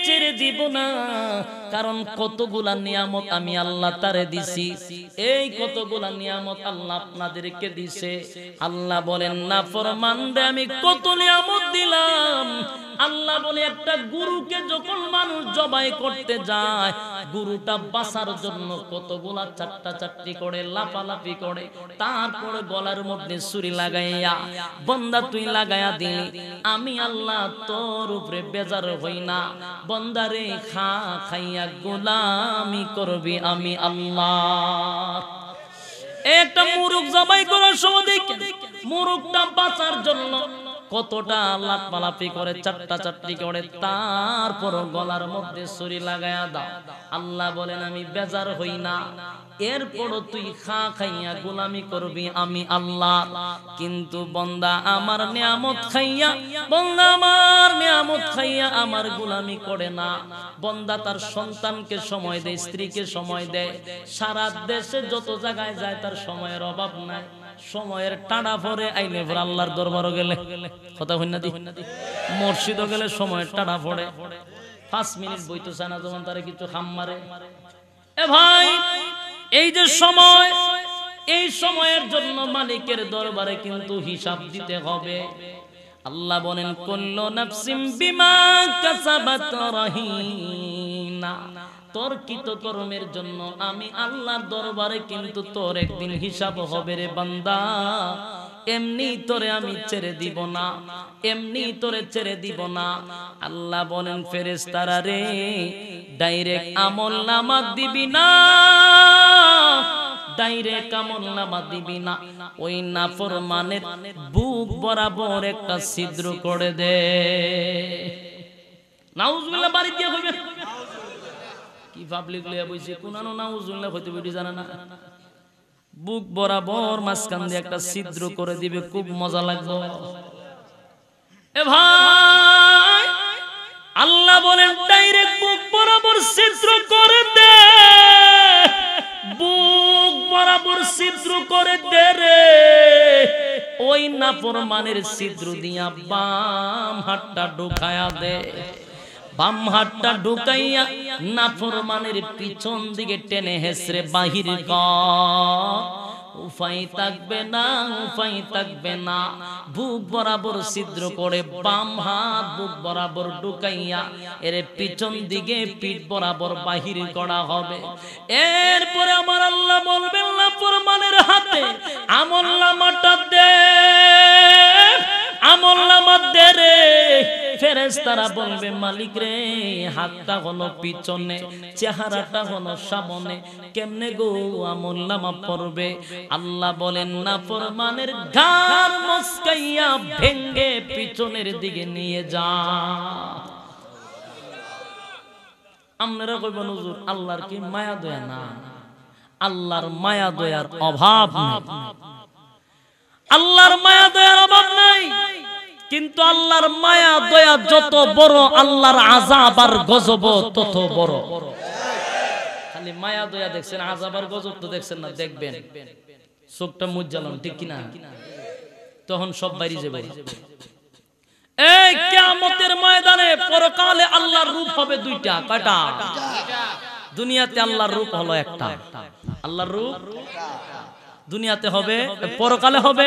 ছেড়ে দিব না কারণ কতগুলা নিয়ামত আমি আল্লাহ তারে দিছি এই কতগুলা নিয়ামত আল্লাহ আপনাদেরকে দিছে আল্লাহ বলেন না ফরমান আমি কত নিয়ামত দিলাম আল্লাহ বলে একটা গুরুকে যখন মানুষ জবাই করতে যায় গুরুটা বাঁচার জন্য কতগুলা চারটা চারটি করে লাফালাফি করে তারপরে গলার মধ্যে সুরি লাগাইয়া বন্দা তুই লাগাইয়া দিলি আমি আল্লাহ তোর উপরে বেজার হই না বন্দারে খা খাইয়া গোলামি করবি আমি আল্লাহ একটা মুরুখ জবাই করার সময় দেখেন মুরুখটা বাঁচার জন্য কতটা লাটপালাপি করে চারটা চারটি করে তারপর গলার মধ্যে ছুরি লাগায়া দাও আল্লাহ বলেন আমি বেজার হই না এরপর তুই খা খাইয়া গোলামি করবি আমি আল্লাহ কিন্তু বন্দা আমার নিয়ামত খাইয়া বন্দা আমার নিয়ামত খাইয়া আমার গোলামি করে না বন্দা তার সন্তানকে সময় দেয় স্ত্রীকে সময় দেয় সারা দেশে যত জায়গায় যায় তার সময়ের অভাব নাই সময়ের টানা পরে আইনে পরে আল্লাহর দরবারও গেলে কথা হইনা দি মসজিদও গেলে সময়ের টানা পড়ে পাঁচ মিনিট বইতো চানা যখন তারা কিছু খাম মারে এ ভাই এই যে সময় এই সময়ের জন্য মালিকের দরবারে কিন্তু হিসাব দিতে হবে আল্লাহ বলেন কল্লো নাফসিম বিমা কাসাবাত রাহিনা তোর কর্মের জন্য আমি আল্লাহর দরবারে কিন্তু তোর একদিন হিসাব হবে রে বান্দা এমনি তোরে আমি ছেড়ে দিব না এমনি তোরে ছেড়ে দিব না আল্লাহ বলেন ফেরেস তারা রে ডাইরেক্ট আমল নামা দিবি না বাড়ি দিয়ে হইবে কি পাবলিক লইয়া বইছে কোনানো নাউজুল্লাহ হইতে বিটি জানে না বুক বরাবর মাঝখান দিয়ে একটা ছিদ্র করে দিবে খুব মজা লাগবে এ ভাই আল্লাহ বলেন ডাইরেক্ট বুক বরাবর ছিদ্র করে দে বুক বরাবর ছিদ্র করে দে রে ওই নাফরমানের ছিদ্র দিয়া বাম হাতটা ঢোকায়া দে বাম হাতটা ঢুকাইয়া নাফরমানের পিছন দিকে টেনে হেসরে বাহির ক উফাই থাকবে না উফাই থাকবে না বুক বরাবর ছিদ্র করে বাম হাত বুক বরাবর ঢুকাইয়া এর পিছন দিকে পিঠ বরাবর বাহির করা হবে এরপরে আমার আল্লাহ বলবেন না ফরমানের হাতে আমল্লা মাটা দে আমল নামার রে ফেরেস্তারা বলবে মালিক রে হাতটা হলো পিছনে চেহারাটা হলো সামনে কেমনে গো আমল নামা পড়বে আল্লাহ বলেন না ফরমানের ঘর মস্কাইয়া ভেঙ্গে পিছনের দিকে নিয়ে যা আমরা কইব হুজুর আল্লাহর কি মায়া দয়া না আল্লাহর মায়া দয়ার অভাব নাই আল্লাহর মায়া দয়ার অভাব নাই কিন্তু আল্লাহর মায়া দয়া যত বড় আল্লাহর আজাব আর গজব তত বড় খালি মায়া দয়া দেখছেন আজাব আর গজব তো দেখছেন না দেখবেন চোখটা মুজ ঠিক কিনা তখন সব বাইরে যে বাইরে এই কিয়ামতের ময়দানে পরকালে আল্লাহর রূপ হবে দুইটা কয়টা দুনিয়াতে আল্লাহর রূপ হলো একটা আল্লাহর রূপ দুনিয়াতে হবে পরকালে হবে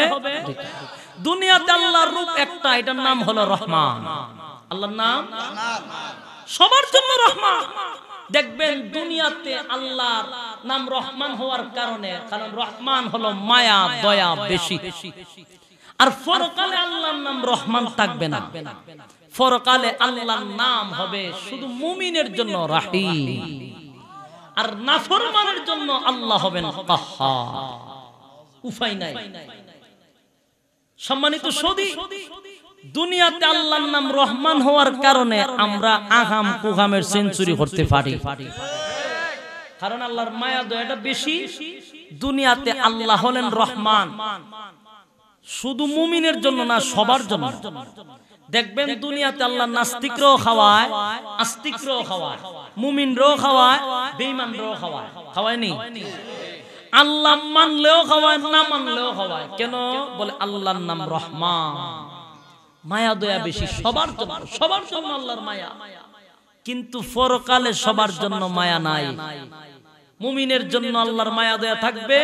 দুনিয়াতে আল্লাহর রূপ একটা এটার নাম হলো রহমান আল্লাহর নাম সবার জন্য রহমান দেখবেন দুনিয়াতে আল্লাহর নাম রহমান হওয়ার কারণে কারণ রহমান হলো মায়া দয়া বেশি আর ফরকালে আল্লাহর নাম রহমান থাকবে না ফরকালে আল্লাহর নাম হবে শুধু মুমিনের জন্য রাহিম আর নাফরমানের জন্য আল্লাহ হবেন কাহ্হা উপায় নাই সম্মানিত সৌদি দুনিয়াতে আল্লাহর নাম রহমান হওয়ার কারণে আমরা আগাম কুগামের সেঞ্চুরি করতে পারি কারণ আল্লাহর মায়া দয়াটা বেশি দুনিয়াতে আল্লাহ হলেন রহমান শুধু মুমিনের জন্য না সবার জন্য দেখবেন দুনিয়াতে আল্লাহ নাস্তিকরাও খাওয়ায় আস্তিকরাও খাওয়ায় মুমিনরাও খাওয়ায় বেঈমানরাও খাওয়ায় খাওয়ায়নি আল্লাহ মানলেও খাওয়ায় না মানলেও খাওয়ায় কেন বলে আল্লাহর নাম রহমান মায়া দয়া বেশি সবার জন্য সবার জন্য আল্লাহর মায়া কিন্তু ফরকালে সবার জন্য মায়া নাই মুমিনের জন্য আল্লাহর মায়া দয়া থাকবে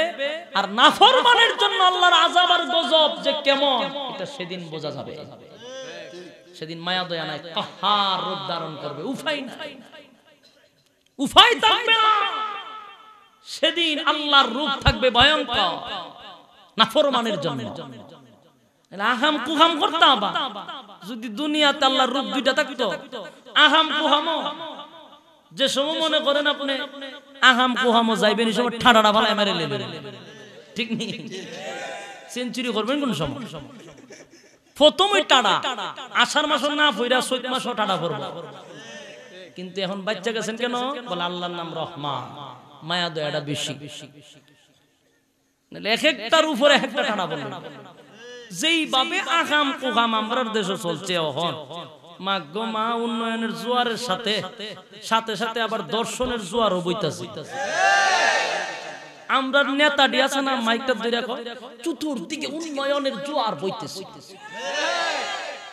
আর নাফরমানের জন্য আল্লাহর আজাব আর গজব যে কেমন এটা সেদিন বোঝা যাবে সেদিন মায়া দয়া নাই কাহার রূপ ধারণ করবে উফাই উফাই থাকবে না সেদিন আল্লাহর রূপ থাকবে ভয়ঙ্কর নাফরমানের জন্য আহাম কুহাম করতাম যদি দুনিয়াতে আল্লাহর রূপ দুইটা আহাম যে সময় মনে করেন আপনি আহাম যাইবেন সময় ভালো ঠিক নেই সেঞ্চুরি করবেন কোন সময় প্রথমই টাড়া আষাঢ় মাসও না ফইরা চৈত মাসও টাড়া করবো কিন্তু এখন বাচ্চা গেছেন কেন বলে আল্লাহর নাম রহমান মায়া দয়াটা বেশি এক একটার উপরে একটা টানা যেই বাপে আগাম কোগাম আমরার দেশে চলছে অহন মা মা উন্নয়নের জোয়ারের সাথে সাথে সাথে আবার দর্শনের জোয়ারও বইতাছে আমরা নেতা ডি আছে না মাইকটা ধরে চতুর্দিকে উন্নয়নের জোয়ার বইতেছে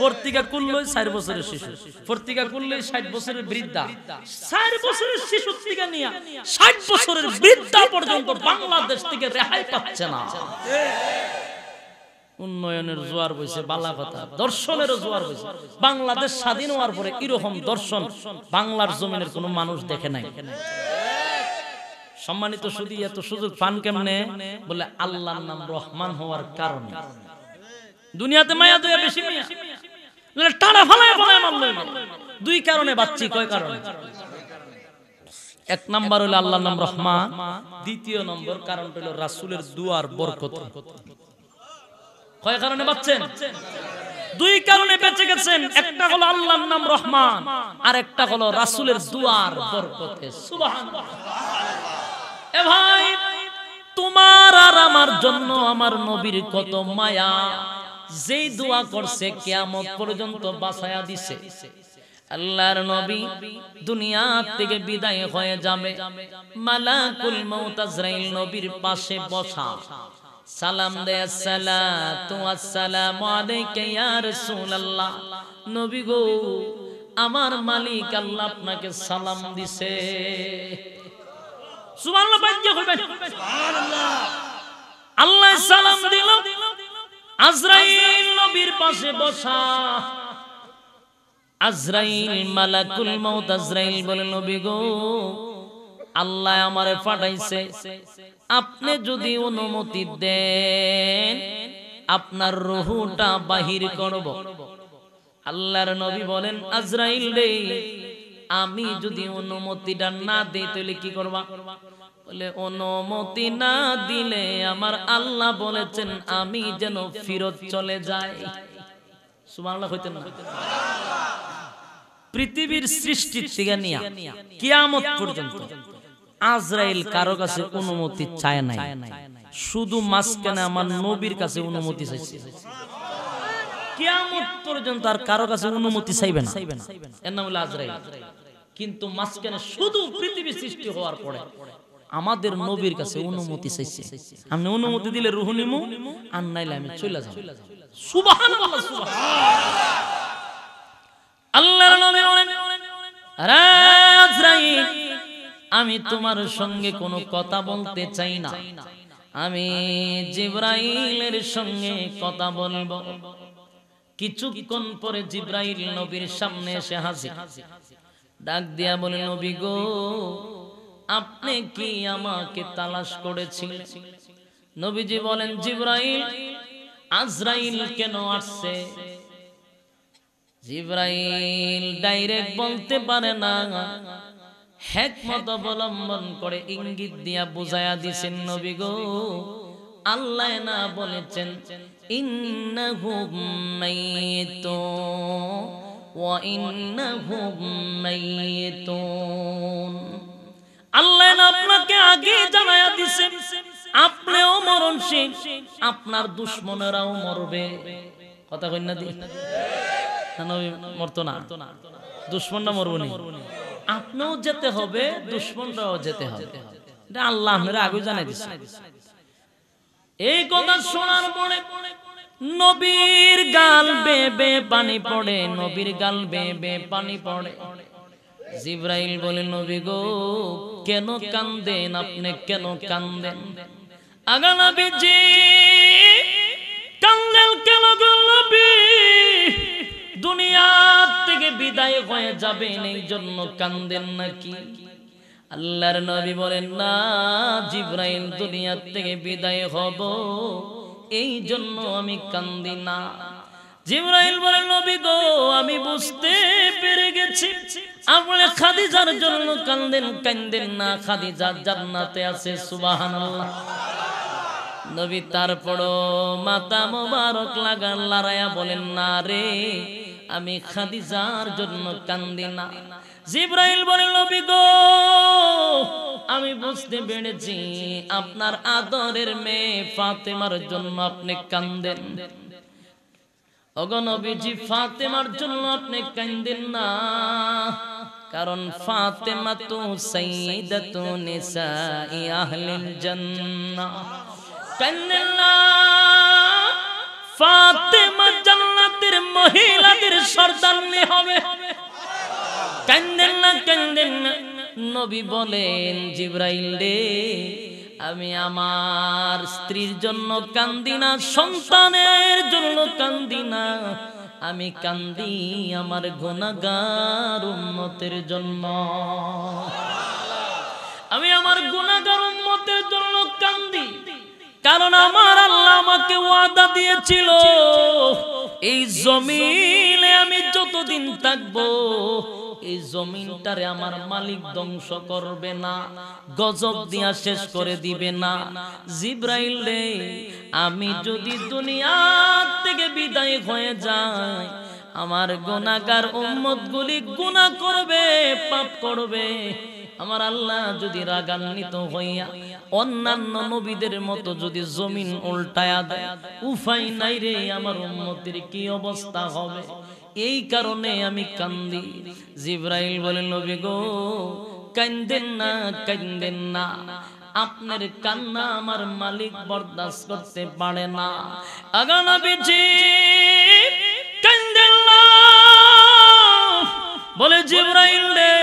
ফর্তিকা করলেই চার বছরের শিশু ফর্তিকা করলেই ষাট বছরের বৃদ্ধা চার বছরের শিশু নিয়ে ষাট বছরের বৃদ্ধা পর্যন্ত বাংলাদেশ থেকে রেহাই পাচ্ছে না উন্নয়নের জোয়ার বইছে বালা কথা দর্শনের জোয়ার বইছে বাংলাদেশ স্বাধীন হওয়ার পরে এরকম দর্শন বাংলার জমিনের কোনো মানুষ দেখে নাই সম্মানিত শুধু এত সুযোগ পান কেমনে বলে আল্লাহর নাম রহমান হওয়ার কারণে দুনিয়াতে মায়া দয়া বেশি টানা ফালায় ফালায় দুই কারণে বাচ্চি কয় কারণে এক হলো নাম রহমান দ্বিতীয় নম্বর কারণ হলো দুয়ার বরকত কয় কারণে বাচ্চেন দুই কারণে বেঁচে গেছেন একটা হলো আল্লাহর নাম রহমান আর একটা হলো রাসুলের দুয়ার বরকতে এ ভাই তোমার আর আমার জন্য আমার নবীর কত মায়া যেই দোয়া করছে কেয়ামত পর্যন্ত বাসায়া দিছে আল্লাহর নবী দুনিয়া থেকে বিদায় হয়ে যাবে মালাকুল মৌতাজরাইল নবীর পাশে বসা সালাম দেয় সালাতু আসসালামু আলাইকা ইয়া রাসূলুল্লাহ নবী গো আমার মালিক আল্লাহ আপনাকে সালাম দিছে সুবহানাল্লাহ বাজ্য হইবে সুবহানাল্লাহ আল্লাহ সালাম দিলো আজরাইল নবীর পাশে বসা আজরাইল মালাকুল মউত আজরাইল বলে নবী গো আল্লাহ আমারে ফাটাইছে আপনি যদি অনুমতি দেন আপনার রুহুটা বাহির করব আল্লাহর নবী বলেন আজরাইল রে আমি যদি অনুমতিটা না দেই তাহলে কি করবা অনুমতি না দিলে আমার আল্লাহ বলেছেন আমি যেন ফিরত চলে যাই না পৃথিবীর সৃষ্টি কিয়ামত পর্যন্ত আজরাইল কারো কাছে অনুমতি চায় নাই শুধু মাঝখানে আমার নবীর কাছে অনুমতি চাইছে কিয়ামত পর্যন্ত আর কারো কাছে অনুমতি চাইবে না এর নাম হলো আজরাইল কিন্তু মাঝখানে শুধু পৃথিবীর সৃষ্টি হওয়ার পরে আমাদের নবীর কাছে অনুমতি চাইছে আমি অনুমতি দিলে রুহু নিমু আর নাইলে আমি চলে যাবো আমি তোমার সঙ্গে কোনো কথা বলতে চাই না আমি জিব্রাইলের সঙ্গে কথা বলবো কিছুক্ষণ পরে জিব্রাইল নবীর সামনে এসে হাজির ডাক দিয়া বলে নবী গো আপনি কি আমাকে তালাশ করেছিলেন নবীজি বলেন জিব্রাইল আজরাইল কেন আসছে জিব্রাইল ডাইরেক্ট বলতে পারে না হেকমত অবলম্বন করে ইঙ্গিত দিয়া বুঝায়া দিছেন নবী গো আল্লাহ না বলেছেন ইন্নাহুম ওয়া ইন্নাহুম মাইতুন আল্লাহ আপনাকে আগে জানায়া দিছে আপনিও মরণশীল আপনার দুশ্মনেরাও মরবে কথা কইনা দি মরতো না দুশ্মনরা মরবনি আপনিও যেতে হবে দুশ্মনরাও যেতে হবে এটা আল্লাহ আপনারা আগে জানাই দিছে এই কথা শোনার পরে নবীর গাল বেবে পানি পড়ে নবীর গাল বেবে পানি পড়ে জিব্রাইল বলেন নবী গো কেন কান্দেন আপনি কেন কান্দেন আগানাবিজি কান্দেন কেন নবী দুনিয়া থেকে বিদায় হয়ে যাবেন এই জন্য কান্দেন নাকি আল্লাহর নবী বলেন না জিব্রাইল দুনিয়া থেকে বিদায় হব এই জন্য আমি কান্দি না জিব্রাইল বলে নবী গো আমি বুঝতে পেরে গেছি আপনি খাদিজার জন্য কান্দেন কান্দেন না খাদিজা জান্নাতে আছে সুবাহান নবী তারপর মাতা মোবারক লাগান লড়াইয়া বলেন না রে আমি খাদিজার জন্য কান্দি না জিব্রাইল বলে নবী গো আমি বুঝতে পেরেছি আপনার আদরের মেয়ে ফাতেমার জন্য আপনি কান্দেন দেন অগণবীজি ফাতেমার জন্য আপনি কান্দেন না কারণ ফাতেমা তো সাইদাতু নিসাই আহলিল জান্নাহ কান্দেন না ফাতেমা জান্নাতের মহিলাদের সর্দারনি হবে কান্দেন না কান্দেন না নবী বলেন জিব্রাইল রে আমি আমার স্ত্রীর জন্য কান্দি না সন্তানের জন্য কান্দি না আমি কান্দি আমার গুণাগার উন্নতের জন্য আমি আমার গুণাগার উন্নতের জন্য কান্দি কারণ আমার আল্লাহ আমাকে ওয়াদা দিয়েছিল এই জমিনে আমি যতদিন থাকবো এই জমিনটারে আমার মালিক ধ্বংস করবে না গজব দিয়া শেষ করে দিবে না জিব্রাইল রে আমি যদি দুনিয়া থেকে বিদায় হয়ে যাই আমার গোনাকার উম্মত গুলি গুণা করবে পাপ করবে আমার আল্লাহ যদি রাগান্বিত হইয়া অন্যান্য নবীদের মতো যদি জমিন উল্টায়া দেয় উফাই নাই রে আমার উন্মতির কি অবস্থা হবে এই কারণে আমি কান্দি জিব্রাইল বলে নবী গো কান্দেন না কান্দেন না আপনার কান্না আমার মালিক বরদাস্ত করতে পারে না আগানা বিজি কান্দেন না বলে জিব্রাইল রে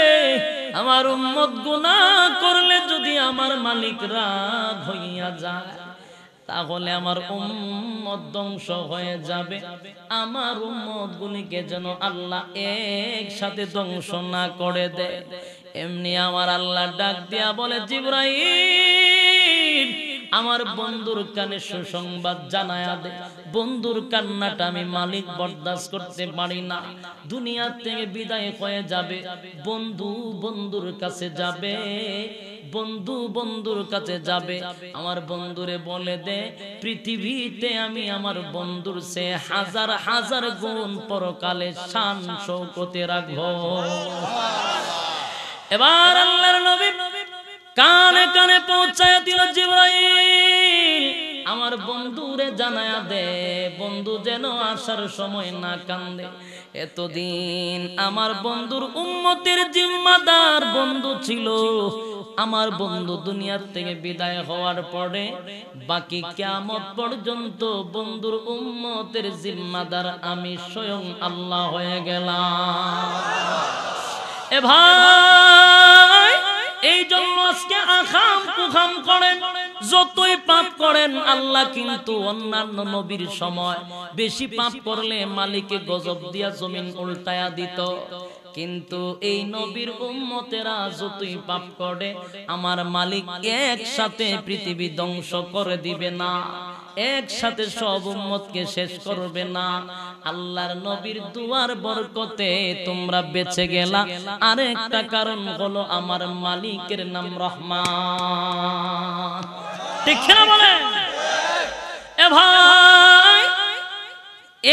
আমার উম্মত গুনাহ করলে যদি আমার মালিক রাগ হইয়া যায় তাহলে আমার উম্মত ধ্বংস হয়ে যাবে আমার উম্মত গুলিকে যেন আল্লাহ একসাথে ধ্বংস না করে দেয় এমনি আমার আল্লাহ ডাক দিয়া বলে জিব্রাহিম আমার বন্ধুর কানে সুসংবাদ জানায়া দে বন্ধুর কান্নাটা আমি মালিক বরদাস্ত করতে পারি না দুনিয়া থেকে বিদায় হয়ে যাবে বন্ধু বন্ধুর কাছে যাবে বন্ধু বন্ধুর কাছে যাবে আমার বন্ধুরে বলে দে পৃথিবীতে আমি আমার বন্ধুর সে হাজার হাজার গুণ পরকালে শান শৌকতে রাখব এবার আল্লাহর নবী কানে কানে পৌঁছায় দিল জিব্রাইল আমার বন্ধুরে জানায়া দে বন্ধু যেন আসার সময় না কান্দে এতদিন আমার বন্ধুর উন্মতির জিম্মাদার বন্ধু ছিল আমার বন্ধু দুনিয়ার থেকে বিদায় হওয়ার পরে বাকি কেমন পর্যন্ত বন্ধুর উন্মতের জিম্মাদার আমি স্বয়ং আল্লাহ হয়ে গেলাম এ ভাই এই জন্য আজকে আখাম কুখাম করেন যতই পাপ করেন আল্লাহ কিন্তু অন্যান্য নবীর সময় বেশি পাপ করলে মালিকে গজব দিয়া জমিন উল্টায়া দিত কিন্তু এই নবীর উম্মতেরা যতই পাপ করে আমার মালিক একসাথে পৃথিবী ধ্বংস করে দিবে না একসাথে সব উম্মতকে শেষ করবে না আল্লাহর নবীর দুয়ার বরকতে তোমরা বেঁচে গেলা আরেকটা কারণ হলো আমার মালিকের নাম রহমান বলে এ ভাই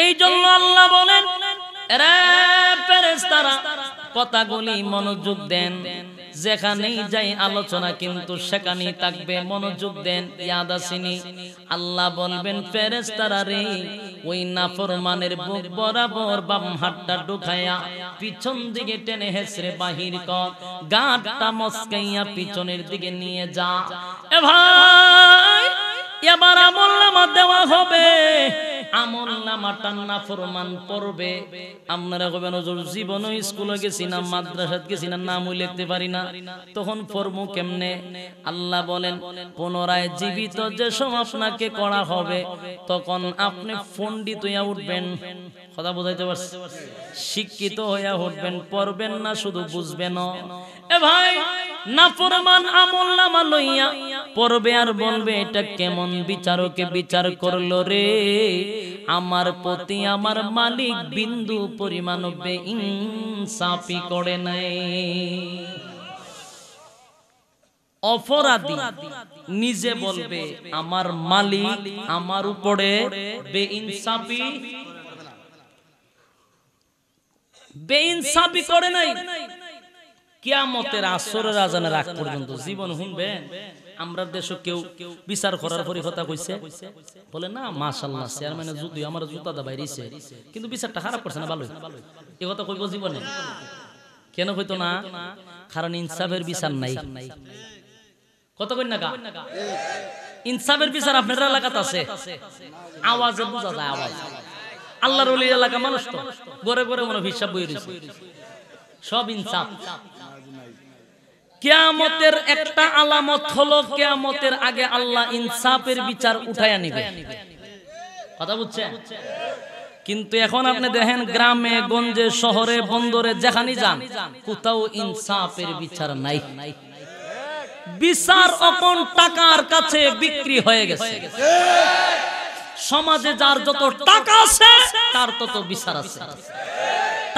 এই জন্য আল্লাহ বলেন রে কথাগুলি মনোযোগ দেন যেখানেই যাই আলোচনা কিন্তু সেখানেই থাকবে মনোযোগ দেন ইয়াদ আসিনি আল্লাহ বলবেন ফেরেস রে ওই নাফরমানের বুক বরাবর বাম হাটটা ঢুকায়া পিছন দিকে টেনে হেসরে বাহির কর গাঁটটা মস্কাইয়া পিছনের দিকে নিয়ে যা এ ভাই এবার আমল নামা দেওয়া হবে আমল নামা টান্না ফরমান পড়বে আপনারা কবেন জীবনও স্কুলে গেছি না মাদ্রাসাত গেছি না নাম লিখতে পারি না তখন ফরমু কেমনে আল্লাহ বলেন পুনরায় জীবিত যে সব আপনাকে করা হবে তখন আপনি ফন্ডিত হইয়া উঠবেন কথা বোঝাইতে পারছি শিক্ষিত হইয়া উঠবেন পড়বেন না শুধু বুঝবেন এ ভাই নাফরমান আমল নামা লইয়া পড়বে আর বলবে এটা কেমন বিচারকে বিচার করল রে আমার প্রতি আমার মালিক বিন্দু পরিমাণ ইনসাফি করে নাই অপরাধী নিজে বলবে আমার মালিক আমার উপরে বেইনসাফি বেইনসাফি করে নাই কিয়ামতের আসরের আজানের রাগ পর্যন্ত জীবন শুনবেন আমরা দেশে কেউ বিচার করার কথা কইছে বলে না মাশাআল্লাহ চেয়ারম্যানের যদি আমার জুতা দা বাইরেছে কিন্তু বিচারটা খারাপ করছে না ভালো এই কথা কইবো জীবনে কেন কইতো না কারণ ইনসাফের বিচার নাই ইনসাফের আপনাদের এলাকাতে আছে আওয়াজে বোঝা যায় আওয়াজ আল্লাহর এলাকা মানুষ তো গড়ে গড়ে মনে হিসাব বই সব ইনসাফ কেয়ামতের একটা আলামত হলো কেয়ামতের আগে আল্লাহ ইনসাফের বিচার উঠায় নিবে কথা বুঝছে কিন্তু এখন আপনি দেখেন গ্রামে গঞ্জে শহরে বন্দরে যেখানে যান কোথাও ইনসাফের বিচার নাই নাই বিচার অপন টাকার কাছে বিক্রি হয়ে গেছে সমাজে যার যত টাকা আছে তার তত বিচার আছে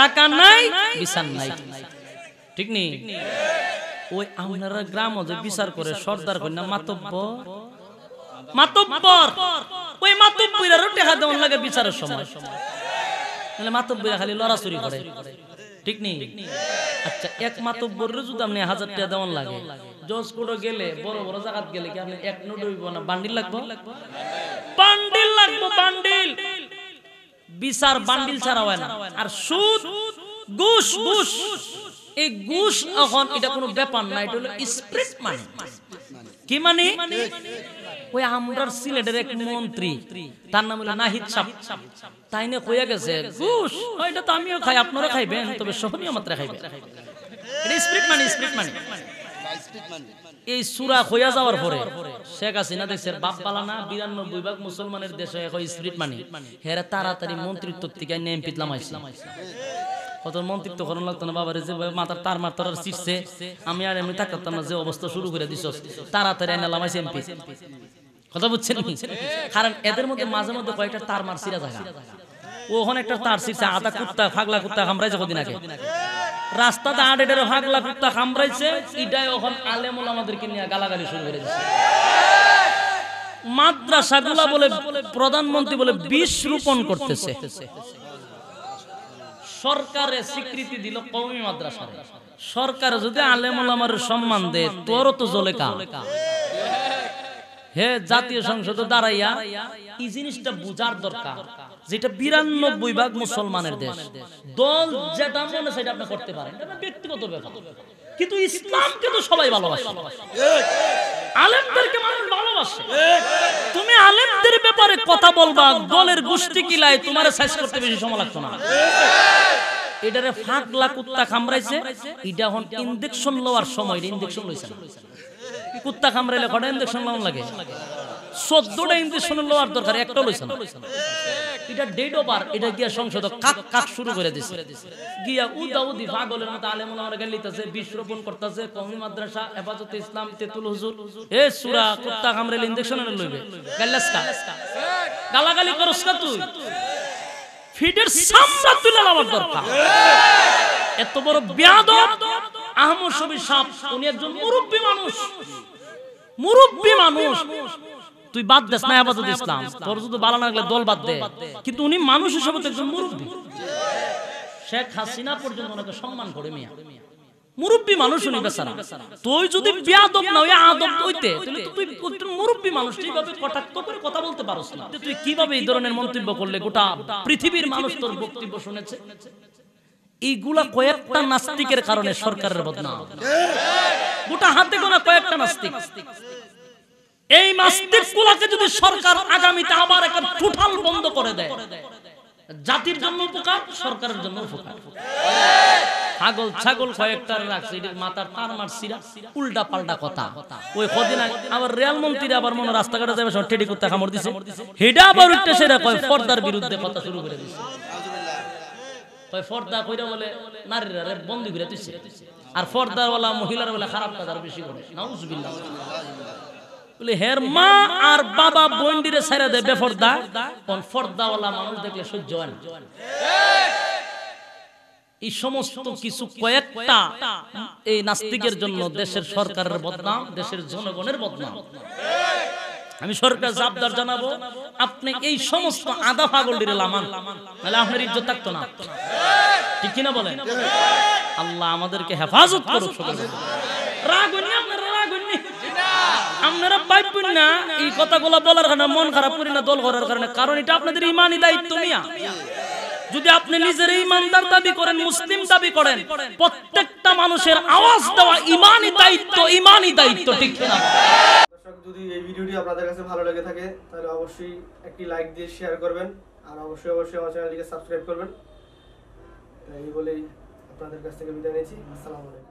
টাকা নাই বিচার নাই ঠিক নেই ওই আপনারা গ্রাম যে বিচার করে সর্দার না মাতব্য মাতব্বর ওই মাতব্বইরারও টেকা দেওয়ার লাগে বিচারের সময় তাহলে মাতব্বইরা খালি লড়াচুরি করে ঠিক নেই আচ্ছা এক মাতব্বরের যদি আপনি হাজার টাকা দেওয়ার লাগে জজ কোডো গেলে বড় বড় জায়গা গেলে কি আপনি এক নোট হইব না বান্ডিল লাগবো বান্ডিল লাগবো বান্ডিল বিচার বান্ডিল ছাড়া হয় না আর সুদ গুস গুস এই গুস এখন এটা কোনো ব্যাপার না এটা হলো স্প্রিট মানি কি মানে ওই আমরার সিলেটের এক মন্ত্রী তার নাম হলো নাহিদ সাপ তাই না কইয়া গেছে গুস এটা তো আমিও খাই আপনারা খাইবেন তবে সহনীয় মাত্রা খাইবেন এটা স্প্রিট মানি স্প্রিট মানি এই সুরা হইয়া যাওয়ার পরে শেখ হাসিনা বাপ বিরানব্বই ভাগ মুসলমানের দেশে এখন স্প্রিট মানি তাড়াতাড়ি মন্ত্রিত্ব থেকে নেম পিতলাম আমি আর যে অবস্থা তাড়াতাড়ি এনে কারণ এদের মধ্যে মাঝে মধ্যে কয়েকটা তার মার সিরা থাকা ওখানে একটা তার সিরছে আধা কুত্তা ফাগলা কুত্তা হামরাই যখন আগে রাস্তা দাঁড়ের ভাগলা কুত্তা কামড়াইছে এটাই এখন আলেমুল আমাদেরকে নিয়ে গালাগালি শুরু করে দিচ্ছে মাদ্রাসাগুলা বলে প্রধানমন্ত্রী বলে বিষ রোপণ করতেছে সরকারে স্বীকৃতি দিল কৌমি মাদ্রাসা সরকার যদি আলেমুলামার সম্মান দেয় তোরও তো জলে কা হে জাতীয় সংসদ দাঁড়াইয়া এই জিনিসটা বুঝার দরকার যেটা বিরানব্বই ভাগ মুসলমানের দেশ দল যেটা মনে সেটা আপনি করতে পারেন ব্যক্তিগত ব্যাপার কিন্তু ইসলামকে তো সবাই ভালোবাসে আলেমদেরকে মানুষ ভালোবাসে তুমি আলেমদের ব্যাপারে কথা বলবা দলের গোষ্ঠী কিলায় তোমার শেষ করতে বেশি সময় লাগতো না এটারে ফাঁক ফাঁকলা কুত্তা খামড়াইছে এটা হন ইনজেকশন লওয়ার সময় ইনজেকশন লইছে না কুত্তা খামড়াইলে কটা ইনজেকশন লাগে চোদ্দটা দরকার একটা লইছে না এটা ডেট ওভার এটা গিয়া সংসদ কাক কাক শুরু করে দিছে গিয়া উদা উদি পাগলের মতো আমার রোপণ করতেছে কমি মাদ্রাসা হেফাজত ইসলাম তেতুল হুজুর এ সুরা কুত্তা লইবে গালাগালি করস না তুই ফিডের সামনা তুলে দরকার এত বড় আহমদ উনি একজন মুরব্বী মানুষ মুরব্বী মানুষ তুই বাদ দেশ না আবাদত ইসলাম তোর শুধু ভালো না লাগলে দল বাদ দে কিন্তু উনি মানুষ হিসেবে তো একজন মুরব্বী শেখ হাসিনা পর্যন্ত ওনাকে সম্মান করে মিয়া মুরব্বী মানুষ উনি বেচারা তুই যদি বিয়াদব না হয়ে আদব হইতে তাহলে তো তুই মুরব্বী মানুষ কিভাবে কটাক্ত করে কথা বলতে পারস না তুই কিভাবে এই ধরনের মন্তব্য করলে গোটা পৃথিবীর মানুষ তোর বক্তব্য শুনেছে এইগুলা কয়েকটা নাস্তিকের কারণে সরকারের বদনাম গোটা হাতে গোনা কয়েকটা নাস্তিক এই মাস্তিক কুলাকে যদি সরকার আগামীতে আবার একটা টোটাল বন্ধ করে দেয় জাতির জন্য উপকার সরকারের জন্য উপকার ছাগল ছাগল কয়েকটার রাখছে এটা মাথার তার মারছিরা উল্টা পাল্টা কথা ওই কদিন আবার রেল মন্ত্রী আবার মনে রাস্তাঘাটে যাবে সব টেডি করতে কামড় দিছে হেডা আবার উঠতে সেটা কয় পর্দার বিরুদ্ধে কথা শুরু করে দিছে কয় পর্দা কইরা বলে নারীরা রে বন্দি করে দিছে আর পর্দাওয়ালা মহিলার বলে খারাপ কথা আর বেশি করে নাউজুবিল্লাহ নাস্তিকের জন্য দেশের সরকারের বদনাম দেশের জনগণের বদনাম আমি সরকার জাবদার জানাবো আপনি এই সমস্ত আদা ডিরে লামান তাহলে আপনার ইজ্জত থাকতো না ঠিক কিনা বলেন আল্লাহ আমাদেরকে হেফাজত করুক রাগ আপনারা পাইবেন না এই কথাগুলো বলার কারণে মন খারাপ করি না দল করার কারণে কারণ এটা আপনাদের ইমানই দায়িত্ব মিয়া যদি আপনি নিজের ইমানদার দাবি করেন মুসলিম দাবি করেন প্রত্যেকটা মানুষের আওয়াজ দেওয়া ইমানই দায়িত্ব ইমানই দায়িত্ব ঠিক না দর্শক যদি এই ভিডিওটি আপনাদের কাছে ভালো লেগে থাকে তাহলে অবশ্যই একটি লাইক দিয়ে শেয়ার করবেন আর অবশ্যই অবশ্যই আমার চ্যানেলটিকে সাবস্ক্রাইব করবেন এই বলেই আপনাদের কাছ থেকে বিদায় নিয়েছি আসসালামু আলাইকুম